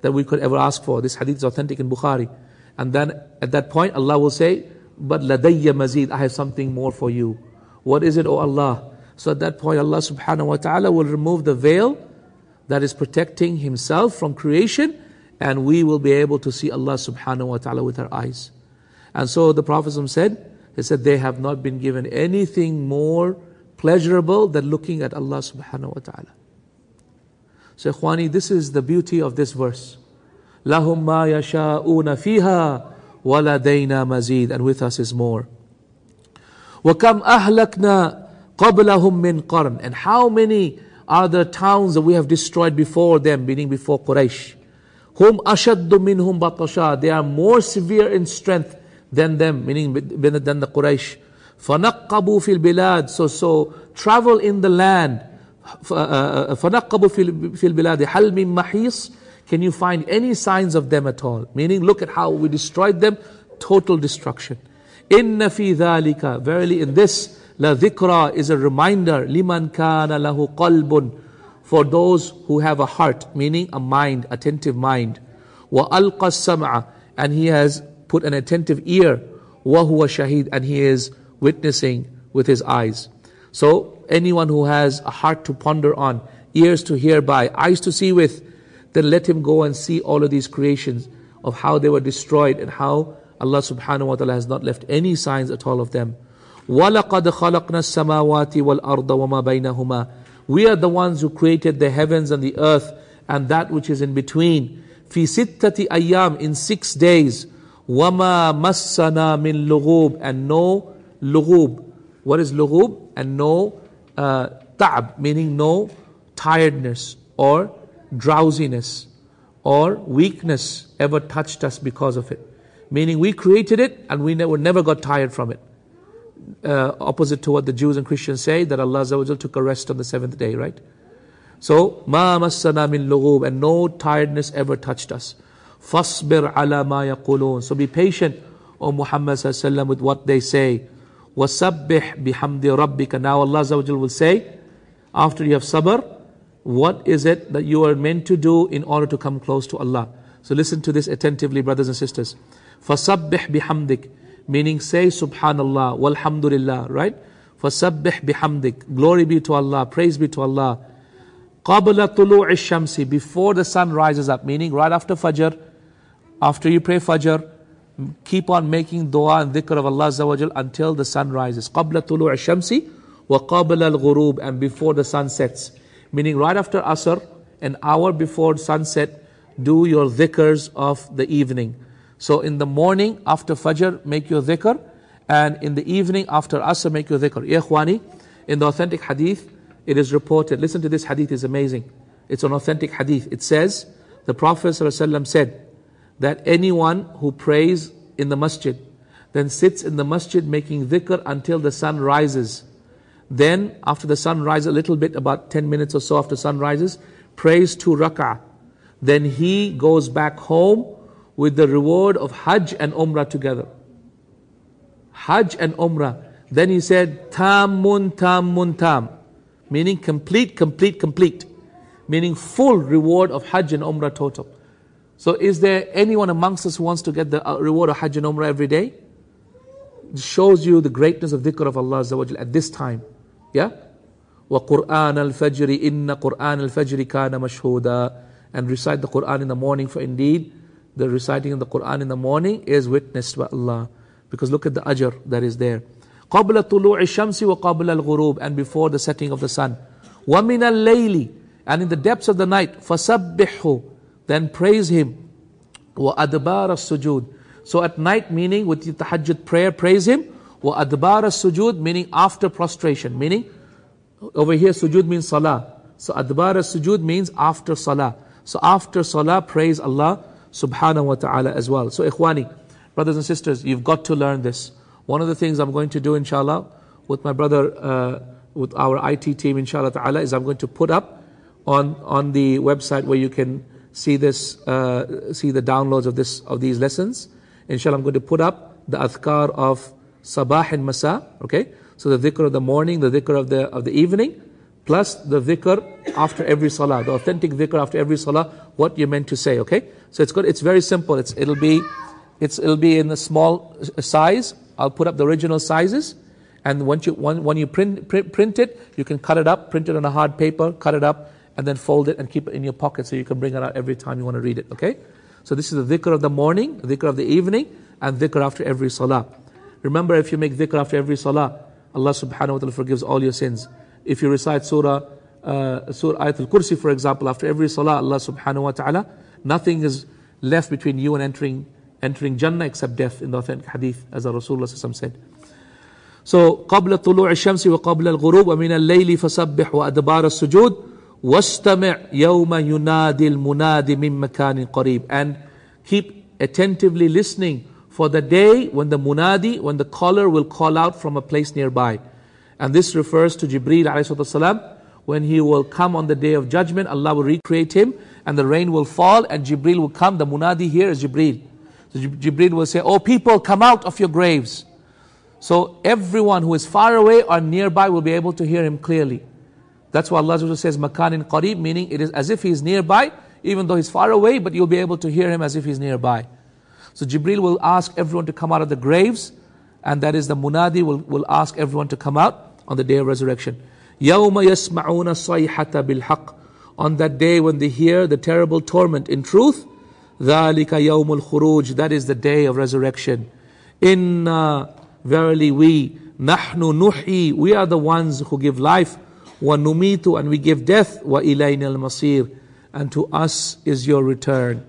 that we could ever ask for? This hadith is authentic in Bukhari. And then at that point, Allah will say, But ladayya mazid, I have something more for you. What is it, O Allah? So at that point, Allah subhanahu wa ta'ala will remove the veil that is protecting Himself from creation, and we will be able to see Allah subhanahu wa ta'ala with our eyes. And so the Prophet said, He said, they have not been given anything more pleasurable than looking at Allah subhanahu wa ta'ala. So, Ikhwani, this is the beauty of this verse. لَهُمْ مَا يَشَاءُونَ فِيهَا وَلَدَيْنَا مَزِيدٌ And with us is more. وَكَمْ أَهْلَكْنَا قَبْلَهُمْ مِنْ قَرْنٍ And how many are the towns that we have destroyed before them, meaning before Quraysh? whom ashaddu minhum batasha. They are more severe in strength than them, meaning than the Quraysh. فَنَقَّبُوا fil bilad. So, so travel in the land. Uh, uh, uh, فَنَقَّبُوا fil bilad. هَلْ مِن mahis. Can you find any signs of them at all? Meaning, look at how we destroyed them. Total destruction. In في ذلك verily in this la dhikra is a reminder liman kana lahu qalbun for those who have a heart meaning a mind attentive mind wa alqa sam'a and he has put an attentive ear wa huwa shahid and he is witnessing with his eyes so anyone who has a heart to ponder on ears to hear by eyes to see with then let him go and see all of these creations of how they were destroyed and how Allah subhanahu wa ta'ala has not left any signs at all of them. وَلَقَدْ خَلَقْنَا السَّمَاوَاتِ وَالْأَرْضَ وَمَا بَيْنَهُمَا We are the ones who created the heavens and the earth and that which is in between. فِي سِتَّةِ أَيَّامٍ In six days. وَمَا مَسَّنَا مِن لُغُوب And no lughub. What is lughub? And no uh, meaning no tiredness or drowsiness or weakness ever touched us because of it meaning we created it and we never, never got tired from it. Uh, opposite to what the Jews and Christians say that Allah took a rest on the seventh day, right? So, ma massana min lughub, and no tiredness ever touched us. Fasbir ala ma yaqulun. So be patient, O Muhammad sallam, with what they say. Wasabbih bihamdi rabbika. Now Allah will say, after you have sabr, what is it that you are meant to do in order to come close to Allah? So listen to this attentively, brothers and sisters. Fasabbih bihamdik, meaning say subhanallah, walhamdulillah, right? Fasabbih bihamdik, glory be to Allah, praise be to Allah. Qabla tulu'i shamsi, before the sun rises up, meaning right after Fajr, after you pray Fajr, keep on making dua and dhikr of Allah until the sun rises. Qabla tulu'i shamsi wa qabla al-ghurub, and before the sun sets. Meaning right after Asr, an hour before sunset, do your dhikrs of the evening. So in the morning after Fajr, make your dhikr. And in the evening after Asr, make your dhikr. Ikhwani, in the authentic hadith, it is reported. Listen to this hadith, is amazing. It's an authentic hadith. It says, the Prophet ﷺ said that anyone who prays in the masjid, then sits in the masjid making dhikr until the sun rises. Then, after the sun rises, a little bit, about 10 minutes or so after sun rises, prays to rak'ah. Then he goes back home with the reward of Hajj and Umrah together. Hajj and Umrah. Then he said, Tamun, Tamun, Tam. Meaning complete, complete, complete. Meaning full reward of Hajj and Umrah total. So is there anyone amongst us who wants to get the uh, reward of Hajj and Umrah every day? It shows you the greatness of dhikr of Allah at this time. Yeah? wa Qur'an al-Fajri, inna Qur'an al-Fajri kana mashhuda, And recite the Qur'an in the morning for indeed the reciting of the Quran in the morning is witnessed by Allah. Because look at the ajr that is there. قبل طلوع الشمس وقبل الغروب and before the setting of the sun. ومن الليل and in the depths of the night فَسَبِّحُ then praise him. وأدبار السجود so at night meaning with the tahajjud prayer praise him. وأدبار السجود meaning after prostration meaning over here sujud means salah. So adbar as-sujud means after salah. So after salah praise Allah subhanahu wa ta'ala as well. So ikhwani, brothers and sisters, you've got to learn this. One of the things I'm going to do inshallah with my brother, uh, with our IT team inshallah ta'ala is I'm going to put up on, on the website where you can see this, uh, see the downloads of this, of these lessons. Inshallah, I'm going to put up the adhkar of sabah and masa, okay? So the dhikr of the morning, the dhikr of the, of the evening, plus the dhikr after every salah, the authentic dhikr after every salah, what you're meant to say, okay? So it's good, it's very simple. It's, it'll be, it's, it'll be in a small size. I'll put up the original sizes. And once you, when, when you print, print, print it, you can cut it up, print it on a hard paper, cut it up, and then fold it and keep it in your pocket so you can bring it out every time you want to read it, okay? So this is the dhikr of the morning, dhikr of the evening, and dhikr after every salah. Remember, if you make dhikr after every salah, Allah subhanahu wa ta'ala forgives all your sins. If you recite Surah, uh, Surah Ayatul Kursi, for example, after every salah, Allah subhanahu wa ta'ala, nothing is left between you and entering entering Jannah except death in the authentic hadith, as Rasulullah said. So, قبل طلوع الشمس وقبل الغروب ومن الليل فسبح وأدبار السجود واستمع يوم ينادي المنادي من مكان قريب and keep attentively listening for the day when the munadi, when the caller will call out from a place nearby. And this refers to Jibreel alayhi when he will come on the day of judgment, Allah will recreate him and the rain will fall and Jibril will come. The munadi here is Jibril. So Jibril will say, Oh people, come out of your graves. So everyone who is far away or nearby will be able to hear him clearly. That's why Allah says makanin qareeb, meaning it is as if he is nearby, even though he's far away, but you'll be able to hear him as if he's nearby. So Jibril will ask everyone to come out of the graves and that is the munadi will, will ask everyone to come out on the day of resurrection. يَوْمَ يَسْمَعُونَ صَيْحَةَ On that day when they hear the terrible torment in truth, ذَلِكَ يَوْمُ الْخُرُوجِ That is the day of resurrection. Inna, verily we, nahnu nuhi. We are the ones who give life, وَنُمِيتُ And we give death, وَإِلَيْنَا الْمَصِيرِ And to us is your return.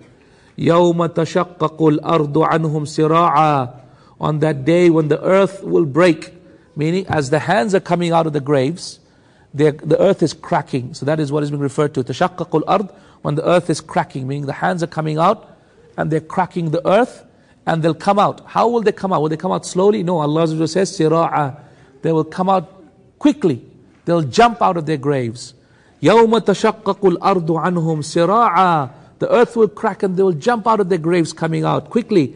يَوْمَ تَشَقَّقُ الْأَرْضُ عَنْهُمْ سِرَاعًا on that day when the earth will break, meaning as the hands are coming out of the graves, the earth is cracking. So that is what is being referred to. Tashaqqaqul ard, when the earth is cracking, meaning the hands are coming out and they're cracking the earth and they'll come out. How will they come out? Will they come out slowly? No, Allah says, Sira'a. They will come out quickly. They'll jump out of their graves. "Yawma تَشَقَّقُ ardu anhum Siraa." The earth will crack and they will jump out of their graves coming out quickly.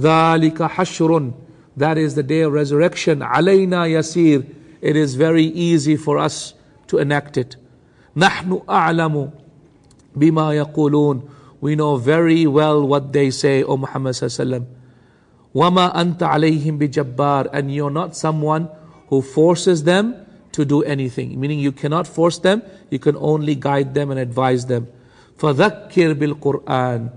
ذَلِكَ حَشْرٌ That is the day of resurrection. عَلَيْنَا يَسِيرٌ It is very easy for us to enact it. نَحْنُ أَعْلَمُ بِمَا يَقُولُونَ We know very well what they say, O Muhammad sallallahu وَمَا أَنْتَ عَلَيْهِمْ بِجَبَّارٍ And you're not someone who forces them to do anything. Meaning you cannot force them, you can only guide them and advise them. فَذَكِّرْ بِالْقُرْآنِ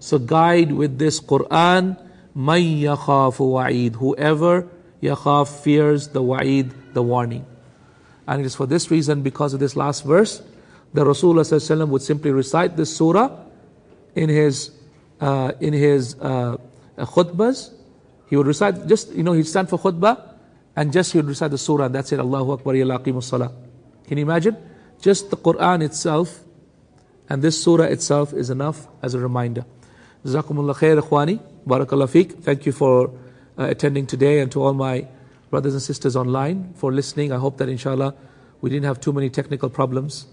So guide with this Qur'an مَنْ يَخَافُ وَعِيد Whoever yakhaf fears the wa'id, the warning. And it is for this reason, because of this last verse, the Rasulullah would simply recite this surah in his, uh, in his uh, khutbahs. He would recite, just, you know, he'd stand for khutbah, and just he would recite the surah, and that's it, Allahu Akbar, Yallaqimus Salah. Can you imagine? Just the Quran itself, and this surah itself is enough as a reminder. Jazakumullah Barakallah fiqh. Thank you for uh, attending today and to all my brothers and sisters online for listening. I hope that inshallah we didn't have too many technical problems.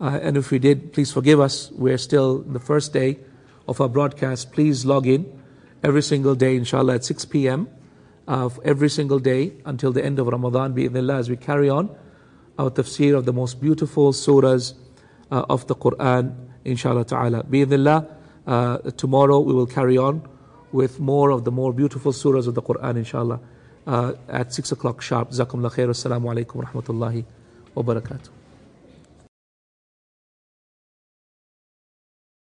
Uh, and if we did, please forgive us. We're still the first day of our broadcast. Please log in every single day, inshallah, at 6 p.m. Uh, every single day until the end of Ramadan, as we carry on our tafsir of the most beautiful surahs uh, of the Quran, inshallah ta'ala. Bi'idhnillah, uh, tomorrow we will carry on with more of the more beautiful surahs of the Quran, inshallah, uh, at 6 o'clock sharp. Zakum la khair. Assalamu alaikum wa rahmatullahi wa barakatuh.